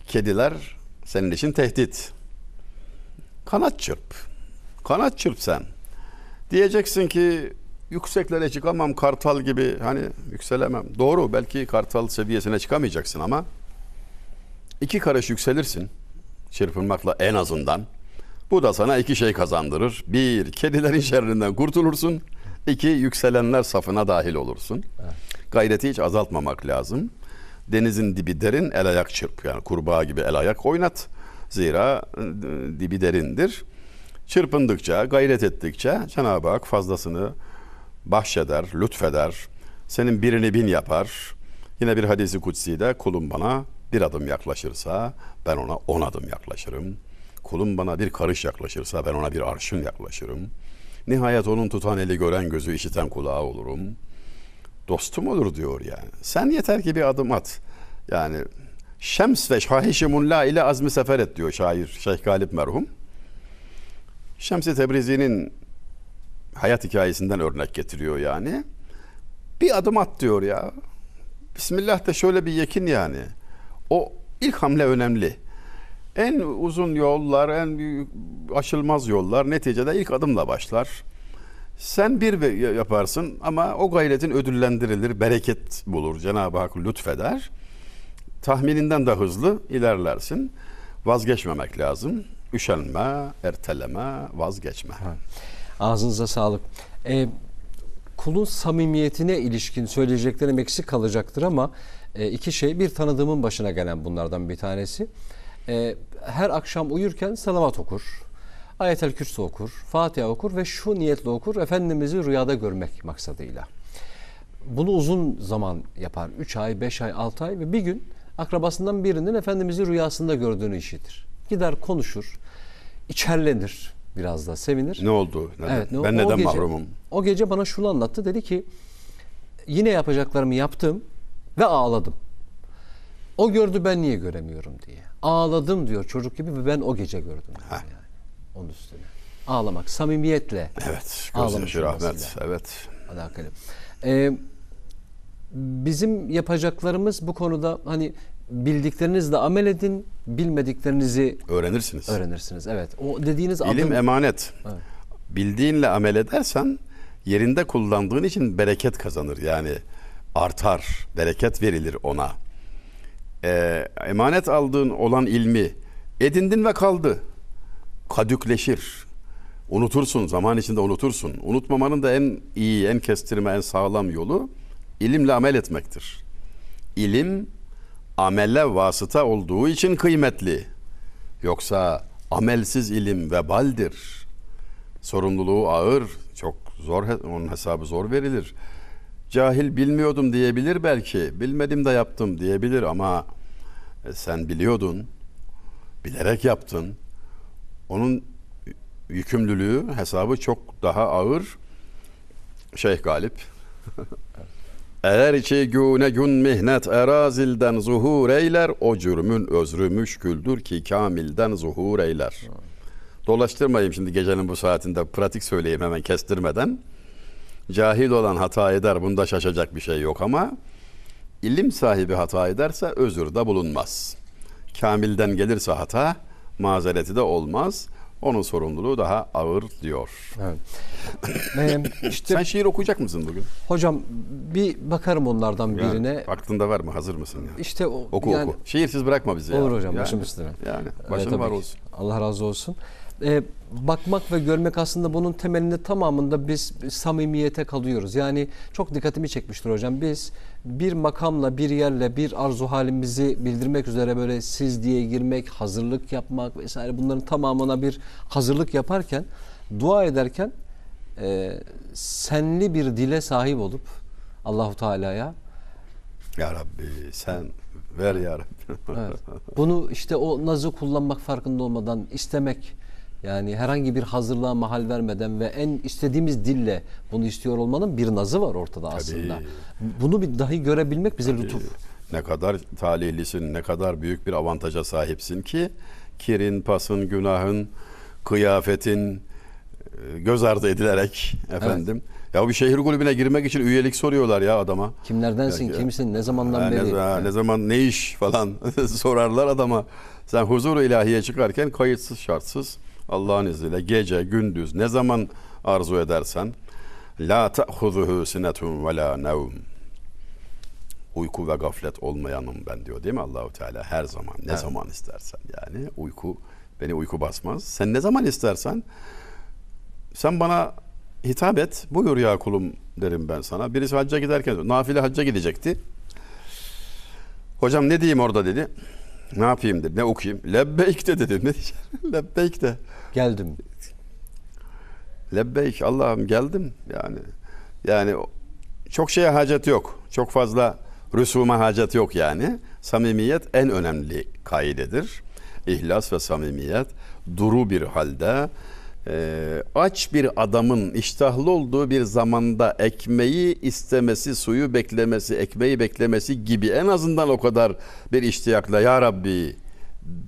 Kediler senin için tehdit. Kanat çırp. Kanat çırp sen. Diyeceksin ki yükseklere çıkamam kartal gibi hani yükselemem. Doğru belki kartal seviyesine çıkamayacaksın ama iki karış yükselirsin çırpınmakla en azından. Bu da sana iki şey kazandırır. Bir, kedilerin şerrinden kurtulursun. İki, yükselenler safına dahil olursun. Gayreti hiç azaltmamak lazım. Denizin dibi derin, el ayak çırp. Yani kurbağa gibi el ayak oynat. Zira e, dibi derindir çırpındıkça, gayret ettikçe Cenab-ı Hak fazlasını bahşeder, lütfeder. Senin birini bin yapar. Yine bir hadisi kutsi de kulum bana bir adım yaklaşırsa ben ona on adım yaklaşırım. Kulum bana bir karış yaklaşırsa ben ona bir arşın yaklaşırım. Nihayet onun tutan eli gören gözü işiten kulağı olurum. Dostum olur diyor yani. Sen yeter ki bir adım at. Yani Şems ve Şahişimun la ile azmi sefer et diyor şair Şeyh Galip merhum. Şemsi Tebrizi'nin hayat hikayesinden örnek getiriyor yani. Bir adım at diyor ya. Bismillah da şöyle bir yekin yani. O ilk hamle önemli. En uzun yollar, en aşılmaz yollar neticede ilk adımla başlar. Sen bir yaparsın ama o gayretin ödüllendirilir, bereket bulur. Cenab-ı Hak lütfeder. Tahmininden de hızlı ilerlersin. Vazgeçmemek lazım üşenme, erteleme, vazgeçme. Ha. Ağzınıza sağlık. Ee, kulun samimiyetine ilişkin söyleyeceklerim eksik kalacaktır ama e, iki şey. Bir tanıdığımın başına gelen bunlardan bir tanesi. E, her akşam uyurken salavat okur. ayet el Kürsi okur, Fatiha okur ve şu niyetle okur. Efendimiz'i rüyada görmek maksadıyla. Bunu uzun zaman yapar. 3 ay, 5 ay, 6 ay ve bir gün akrabasından birinin Efendimiz'i rüyasında gördüğünü işitir gider konuşur, içerlenir biraz da sevinir. Ne oldu? Neden? Evet, ne ben o, neden o gece, mahrumum? O gece bana şunu anlattı. Dedi ki yine yapacaklarımı yaptım ve ağladım. O gördü ben niye göremiyorum diye. Ağladım diyor çocuk gibi ve ben o gece gördüm. Yani. Onun üstüne. Ağlamak samimiyetle. Evet. Gözyaşı rahmet. Evet. Alakalı. Ee, bizim yapacaklarımız bu konuda hani bildiklerinizle amel edin, bilmediklerinizi öğrenirsiniz. Öğrenirsiniz. Evet. O dediğiniz ilim adım... emanet. Evet. Bildiğinle amel edersen yerinde kullandığın için bereket kazanır. Yani artar, bereket verilir ona. Ee, emanet aldığın olan ilmi edindin ve kaldı. Kadükleşir. Unutursun, zaman içinde unutursun. Unutmamanın da en iyi, en kestirme, en sağlam yolu ilimle amel etmektir. İlim amelle vasıta olduğu için kıymetli. Yoksa amelsiz ilim vebaldir. Sorumluluğu ağır, çok zor, onun hesabı zor verilir. Cahil bilmiyordum diyebilir belki, bilmedim de yaptım diyebilir ama e, sen biliyordun, bilerek yaptın. Onun yükümlülüğü, hesabı çok daha ağır. Şeyh Galip. Eğer ki güne gün mihnet erazilden zuhur eyler, o cürmün özrü müşküldür ki kamilden zuhur eyler. Dolaştırmayayım şimdi gecenin bu saatinde pratik söyleyeyim hemen kestirmeden. Cahil olan hata eder, bunda şaşacak bir şey yok ama ilim sahibi hata ederse özür de bulunmaz. Kamilden gelirse hata, mazereti de olmaz.'' Onun sorumluluğu daha ağır diyor. Evet. işte, Sen şiir okuyacak mısın bugün? Hocam bir bakarım onlardan birine. Yani, aklında var mı? Hazır mısın? Yani? İşte o, oku yani, oku. Şiirsiz bırakma bizi. Olur ya. hocam yani, başım üstüne. Yani başın evet, var olsun. Allah razı olsun e, bakmak ve görmek aslında bunun temelinde tamamında biz samimiyete kalıyoruz. Yani çok dikkatimi çekmiştir hocam. Biz bir makamla, bir yerle, bir arzu halimizi bildirmek üzere böyle siz diye girmek, hazırlık yapmak vesaire bunların tamamına bir hazırlık yaparken, dua ederken e, senli bir dile sahip olup Allahu Teala'ya ya Rabbi sen ver ya Rabbi. evet. Bunu işte o nazı kullanmak farkında olmadan istemek yani herhangi bir hazırlığa mahal vermeden ve en istediğimiz dille bunu istiyor olmanın bir nazı var ortada Tabii. aslında. Bunu bir dahi görebilmek bize Tabii. lütuf. Ne kadar talihlisin, ne kadar büyük bir avantaja sahipsin ki kirin, pasın, günahın, kıyafetin e, göz ardı edilerek efendim. Evet. Ya bir şehir kulübüne girmek için üyelik soruyorlar ya adama. Kimlerdensin, ya, kimsin, ne zamandan ha, beri? Ne, ha, ne zaman, ne iş falan sorarlar adama. Sen huzur ilahiye çıkarken kayıtsız şartsız Allah'ın izniyle gece gündüz ne zaman arzu edersen la ta'huzuhu sinetun ve la nevm uyku ve gaflet olmayanım ben diyor değil mi Allahu Teala her zaman ne evet. zaman istersen yani uyku beni uyku basmaz sen ne zaman istersen sen bana hitap et buyur ya kulum derim ben sana birisi hacca giderken nafile hacca gidecekti hocam ne diyeyim orada dedi ne yapayım dedi ne okuyayım lebbeyk de dedi ne diyeceğim lebbeyk de Geldim. Lebbeyk Allah'ım geldim yani. Yani çok şeye hacet yok. Çok fazla rüsuma hacet yok yani. Samimiyet en önemli kaidedir. İhlas ve samimiyet duru bir halde e, aç bir adamın iştahlı olduğu bir zamanda ekmeği istemesi, suyu beklemesi, ekmeği beklemesi gibi en azından o kadar bir iştiyakla ya Rabbi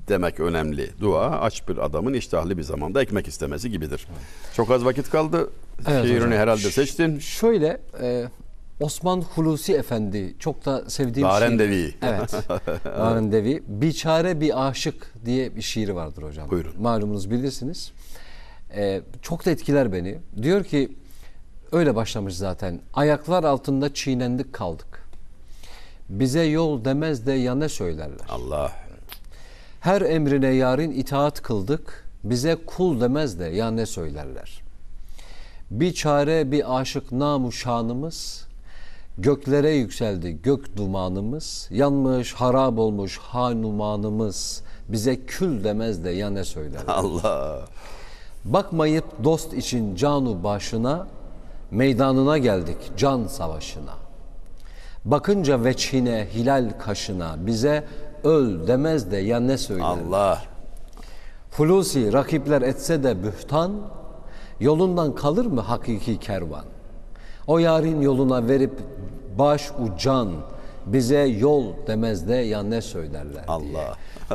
demek önemli. Dua aç bir adamın iştahlı bir zamanda ekmek istemesi gibidir. Çok az vakit kaldı. Evet, Şiirini hocam. herhalde seçtin. Ş- şöyle e, Osman Hulusi Efendi çok da sevdiğim Darendevi. şiir. Evet. Darendevi. Biçare bir aşık diye bir şiiri vardır hocam. Buyurun. Malumunuz bilirsiniz. E, çok da etkiler beni. Diyor ki öyle başlamış zaten. Ayaklar altında çiğnendik kaldık. Bize yol demez de yana söylerler. Allah her emrine yarın itaat kıldık. Bize kul demez de ya ne söylerler. Bir çare bir aşık namu şanımız. Göklere yükseldi gök dumanımız. Yanmış harap olmuş hanumanımız. Bize kül demez de ya ne söylerler. Allah. Bakmayıp dost için canu başına meydanına geldik can savaşına. Bakınca veçhine hilal kaşına bize öl demez de ya ne söyler? Allah. Hulusi rakipler etse de bühtan, yolundan kalır mı hakiki kervan? O yarın yoluna verip baş ucan bize yol demez de ya ne söylerler Allah.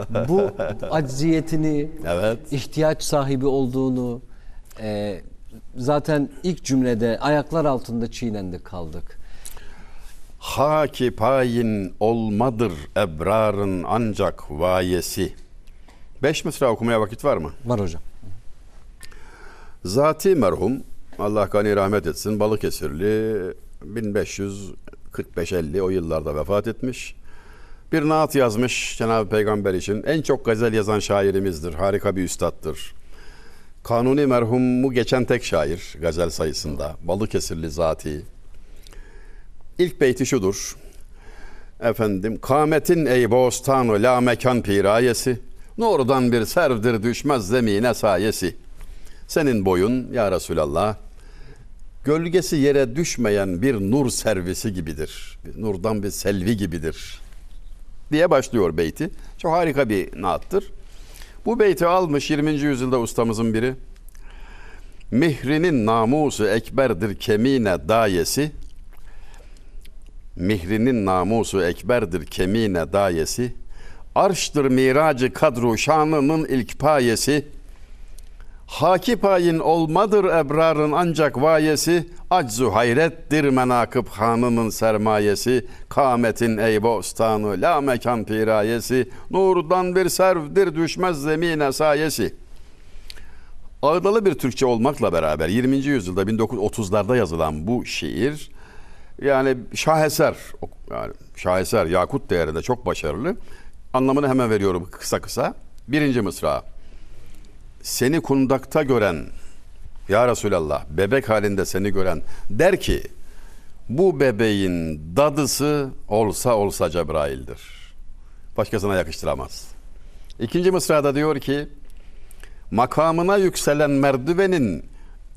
diye. Bu acziyetini, evet. ihtiyaç sahibi olduğunu e, zaten ilk cümlede ayaklar altında çiğnendik kaldık. Haki payin olmadır ebrarın ancak vayesi. Beş mısra okumaya vakit var mı? Var hocam. Zati merhum Allah gani rahmet etsin Balıkesirli 1545-50 o yıllarda vefat etmiş. Bir naat yazmış Cenab-ı Peygamber için. En çok gazel yazan şairimizdir. Harika bir üstattır. Kanuni merhumu geçen tek şair gazel sayısında. Balıkesirli zati. İlk beyti şudur. Efendim, kametin ey bostanı la mekan pirayesi, nurdan bir servdir düşmez zemine sayesi. Senin boyun ya Resulallah, gölgesi yere düşmeyen bir nur servisi gibidir. Bir nurdan bir selvi gibidir diye başlıyor beyti. Çok harika bir naattır. Bu beyti almış 20. yüzyılda ustamızın biri. Mihrinin namusu ekberdir kemine dayesi, mihrinin namusu ekberdir kemine dayesi, arştır miracı kadru şanının ilk payesi, hakipayin olmadır ebrarın ancak vayesi, aczu hayrettir menakıp hanının sermayesi, kametin ey bostanı la mekan pirayesi, nurdan bir servdir düşmez zemine sayesi.'' ağırdalı bir Türkçe olmakla beraber 20. yüzyılda 1930'larda yazılan bu şiir yani şaheser yani şaheser yakut değerinde çok başarılı. Anlamını hemen veriyorum kısa kısa. Birinci mısra. Seni kundakta gören ya Resulallah bebek halinde seni gören der ki bu bebeğin dadısı olsa olsa Cebrail'dir. Başkasına yakıştıramaz. İkinci mısrada diyor ki makamına yükselen merdivenin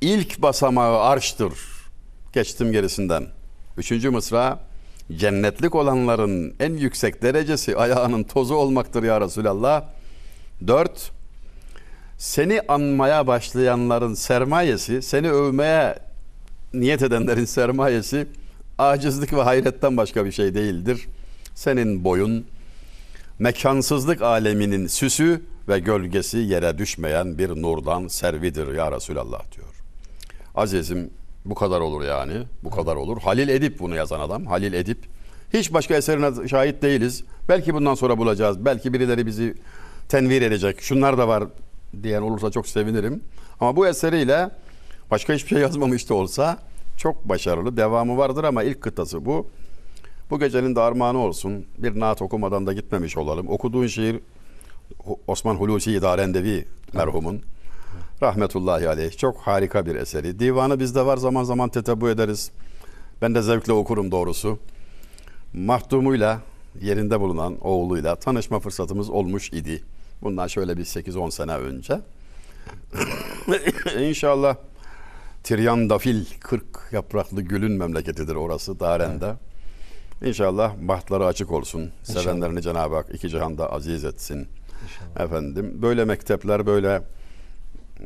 ilk basamağı arştır. Geçtim gerisinden. Üçüncü mısra cennetlik olanların en yüksek derecesi ayağının tozu olmaktır ya Resulallah. Dört, seni anmaya başlayanların sermayesi, seni övmeye niyet edenlerin sermayesi acizlik ve hayretten başka bir şey değildir. Senin boyun, mekansızlık aleminin süsü ve gölgesi yere düşmeyen bir nurdan servidir ya Resulallah diyor. Azizim bu kadar olur yani. Bu kadar olur. Halil Edip bunu yazan adam. Halil Edip. Hiç başka eserine şahit değiliz. Belki bundan sonra bulacağız. Belki birileri bizi tenvir edecek. Şunlar da var diyen olursa çok sevinirim. Ama bu eseriyle başka hiçbir şey yazmamış da olsa çok başarılı. Devamı vardır ama ilk kıtası bu. Bu gecenin de armağanı olsun. Bir naat okumadan da gitmemiş olalım. Okuduğun şiir Osman Hulusi Darendevi merhumun. Rahmetullahi aleyh. Çok harika bir eseri. Divanı bizde var zaman zaman tetebu ederiz. Ben de zevkle okurum doğrusu. Mahdumuyla yerinde bulunan oğluyla tanışma fırsatımız olmuş idi. Bundan şöyle bir 8-10 sene önce. İnşallah Tiryandafil 40 yapraklı gülün memleketidir orası Daren'de. Evet. İnşallah bahtları açık olsun. İnşallah. Sevenlerini Cenab-ı Hak iki cihanda aziz etsin. İnşallah. Efendim böyle mektepler böyle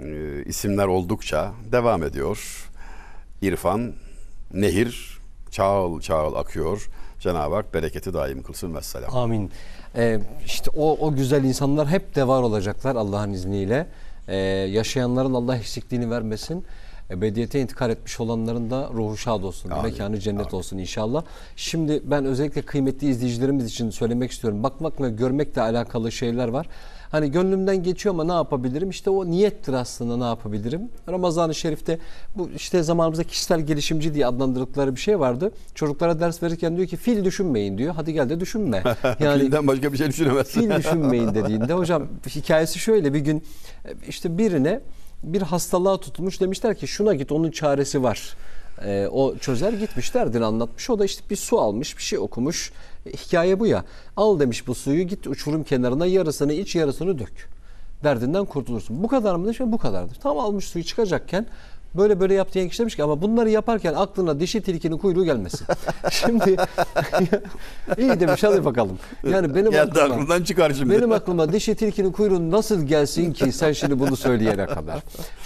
e, isimler oldukça devam ediyor. İrfan, nehir çağıl çağıl akıyor. Cenab-ı Hak bereketi daim kılsın ve selam. Amin. Ee, işte o, o güzel insanlar hep de var olacaklar Allah'ın izniyle. Ee, yaşayanların Allah eksikliğini vermesin. Ebediyete intikal etmiş olanların da ruhu şad olsun. Amin. Mekanı cennet Amin. olsun inşallah. Şimdi ben özellikle kıymetli izleyicilerimiz için söylemek istiyorum. Bakmak ve görmekle alakalı şeyler var. Hani gönlümden geçiyor ama ne yapabilirim? İşte o niyettir aslında ne yapabilirim? Ramazan-ı Şerif'te bu işte zamanımızda kişisel gelişimci diye adlandırdıkları bir şey vardı. Çocuklara ders verirken diyor ki fil düşünmeyin diyor. Hadi gel de düşünme. Yani Filden başka bir şey düşünemezsin. fil düşünmeyin dediğinde hocam hikayesi şöyle bir gün e, işte birine bir hastalığa tutulmuş demişler ki şuna git onun çaresi var. E, o çözer gitmişler din anlatmış. O da işte bir su almış, bir şey okumuş. Hikaye bu ya. Al demiş bu suyu git uçurum kenarına yarısını iç yarısını dök. Derdinden kurtulursun. Bu kadar mı demiş? Bu kadardır. Tam almış suyu çıkacakken böyle böyle yap diyen kişi demiş ki ama bunları yaparken aklına dişi tilkinin kuyruğu gelmesin. şimdi iyi demiş hadi bakalım. Yani benim Geldi aklıma, aklımdan çıkar şimdi. Benim aklıma dişi tilkinin kuyruğu nasıl gelsin ki sen şimdi bunu söyleyene kadar.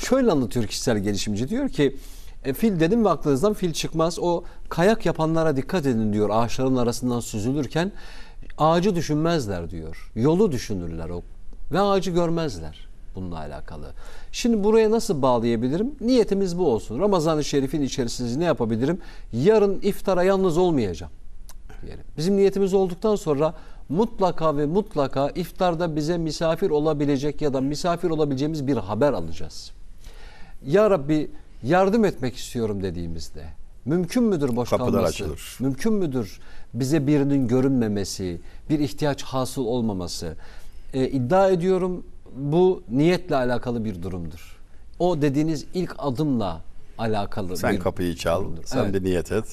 Şöyle anlatıyor kişisel gelişimci diyor ki e, fil dedim ve aklınızdan fil çıkmaz. O kayak yapanlara dikkat edin diyor ağaçların arasından süzülürken. Ağacı düşünmezler diyor. Yolu düşünürler o ve ağacı görmezler bununla alakalı. Şimdi buraya nasıl bağlayabilirim? Niyetimiz bu olsun. Ramazan-ı Şerif'in içerisinde ne yapabilirim? Yarın iftara yalnız olmayacağım diyelim. Bizim niyetimiz olduktan sonra mutlaka ve mutlaka iftarda bize misafir olabilecek ya da misafir olabileceğimiz bir haber alacağız. Ya Rabbi yardım etmek istiyorum dediğimizde mümkün müdür boş Kapılar kalması? açılır. Mümkün müdür bize birinin görünmemesi, bir ihtiyaç hasıl olmaması? Ee, iddia ediyorum bu niyetle alakalı bir durumdur. O dediğiniz ilk adımla alakalı Sen bir kapıyı çal, durumdur. sen evet. de niyet et.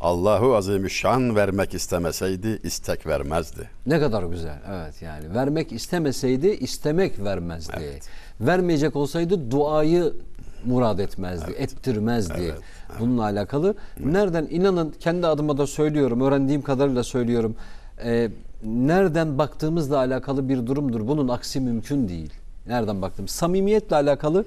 Allahu Azimüşşan vermek istemeseydi istek vermezdi. Ne kadar güzel. Evet yani vermek istemeseydi istemek vermezdi. Evet. Vermeyecek olsaydı duayı murad etmezdi, evet. ettirmezdi. Evet. Bununla alakalı evet. nereden inanın kendi adıma da söylüyorum, öğrendiğim kadarıyla söylüyorum. E, nereden baktığımızla alakalı bir durumdur. Bunun aksi mümkün değil. Nereden baktım? Samimiyetle alakalı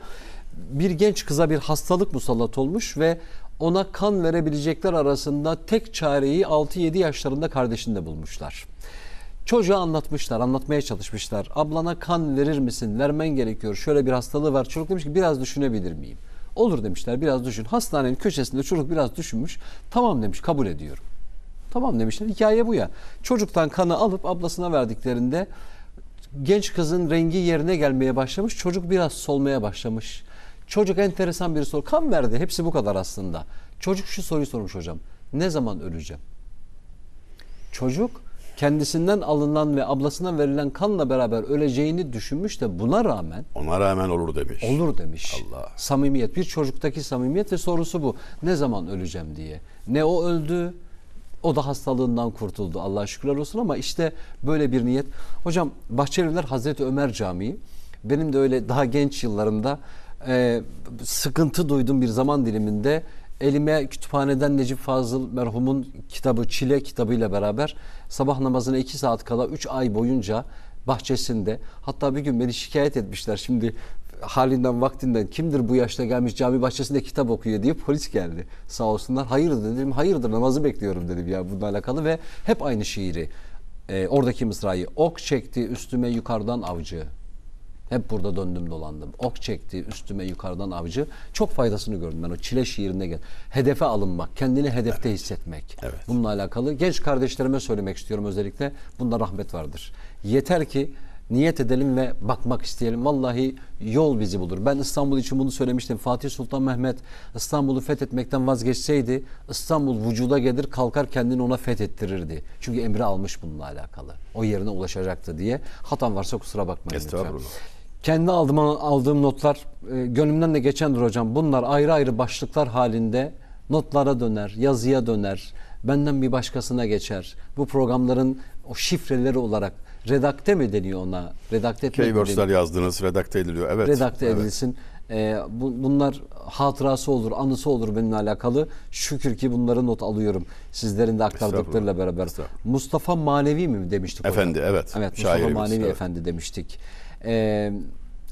bir genç kıza bir hastalık musallat olmuş ve ona kan verebilecekler arasında tek çareyi 6-7 yaşlarında kardeşinde bulmuşlar. Çocuğa anlatmışlar, anlatmaya çalışmışlar. Ablana kan verir misin? Vermen gerekiyor. Şöyle bir hastalığı var. Çocuk demiş ki biraz düşünebilir miyim? Olur demişler biraz düşün. Hastanenin köşesinde çocuk biraz düşünmüş. Tamam demiş kabul ediyorum. Tamam demişler hikaye bu ya. Çocuktan kanı alıp ablasına verdiklerinde genç kızın rengi yerine gelmeye başlamış. Çocuk biraz solmaya başlamış. Çocuk enteresan bir soru. Kan verdi. Hepsi bu kadar aslında. Çocuk şu soruyu sormuş hocam. Ne zaman öleceğim? Çocuk kendisinden alınan ve ablasına verilen kanla beraber öleceğini düşünmüş de buna rağmen ona rağmen olur demiş. Olur demiş. Allah. Samimiyet bir çocuktaki samimiyet ve sorusu bu. Ne zaman öleceğim diye. Ne o öldü o da hastalığından kurtuldu Allah şükürler olsun ama işte böyle bir niyet. Hocam Bahçelievler Hazreti Ömer Camii benim de öyle daha genç yıllarımda e, sıkıntı duyduğum bir zaman diliminde elime kütüphaneden Necip Fazıl merhumun kitabı Çile kitabıyla beraber sabah namazına iki saat kala üç ay boyunca bahçesinde hatta bir gün beni şikayet etmişler şimdi halinden vaktinden kimdir bu yaşta gelmiş cami bahçesinde kitap okuyor diye polis geldi sağ olsunlar hayırdır dedim hayırdır namazı bekliyorum dedim ya bununla alakalı ve hep aynı şiiri e, oradaki mısrayı ok çekti üstüme yukarıdan avcı hep burada döndüm dolandım. Ok çekti üstüme yukarıdan avcı. Çok faydasını gördüm ben o çile şiirine gel. Hedefe alınmak, kendini hedefte evet. hissetmek. Evet. Bununla alakalı genç kardeşlerime söylemek istiyorum özellikle. Bunda rahmet vardır. Yeter ki niyet edelim ve bakmak isteyelim. Vallahi yol bizi bulur. Ben İstanbul için bunu söylemiştim. Fatih Sultan Mehmet İstanbul'u fethetmekten vazgeçseydi İstanbul vücuda gelir kalkar kendini ona fethettirirdi. Çünkü emri almış bununla alakalı. O yerine ulaşacaktı diye. Hatan varsa kusura bakmayın Estağfurullah. lütfen kendi aldığım, aldığım notlar e, gönlümden de geçendir hocam. Bunlar ayrı ayrı başlıklar halinde notlara döner, yazıya döner, benden bir başkasına geçer. Bu programların o şifreleri olarak redakte mi deniyor ona? Redakte Keywords'ler yazdınız, redakte ediliyor. Evet. Redakte evet. edilsin. Ee, bu, bunlar hatırası olur, anısı olur benimle alakalı. Şükür ki bunları not alıyorum. Sizlerin de aktardıklarıyla beraber. Mustafa Manevi mi demiştik? Efendi, hocam? evet. Evet, Mustafa Manevi evet. Efendi demiştik e,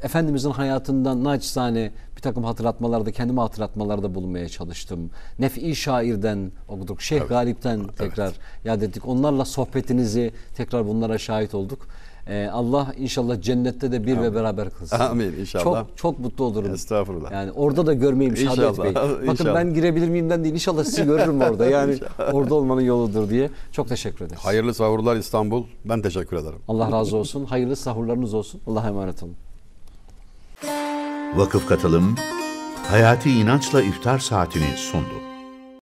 Efendimizin hayatından naçizane bir takım hatırlatmalarda, kendime hatırlatmalarda bulunmaya çalıştım. Nef'i şairden okuduk, Şeyh evet. Galip'ten tekrar evet. yad ettik. Onlarla sohbetinizi tekrar bunlara şahit olduk. Ee, Allah inşallah cennette de bir Amin. ve beraber kılsın. Amin inşallah. Çok çok mutlu olurum. Estağfurullah. Yani orada da görmeyeyim inşallah. Şahmet Bey. Bakın inşallah. ben girebilir miyimden değil inşallah sizi görürüm orada. Yani orada olmanın yoludur diye. Çok teşekkür ederiz. Hayırlı sahurlar İstanbul. Ben teşekkür ederim. Allah razı olsun. Hayırlı sahurlarınız olsun. Allah'a emanet olun. Vakıf Katılım Hayati inançla iftar saatini sundu.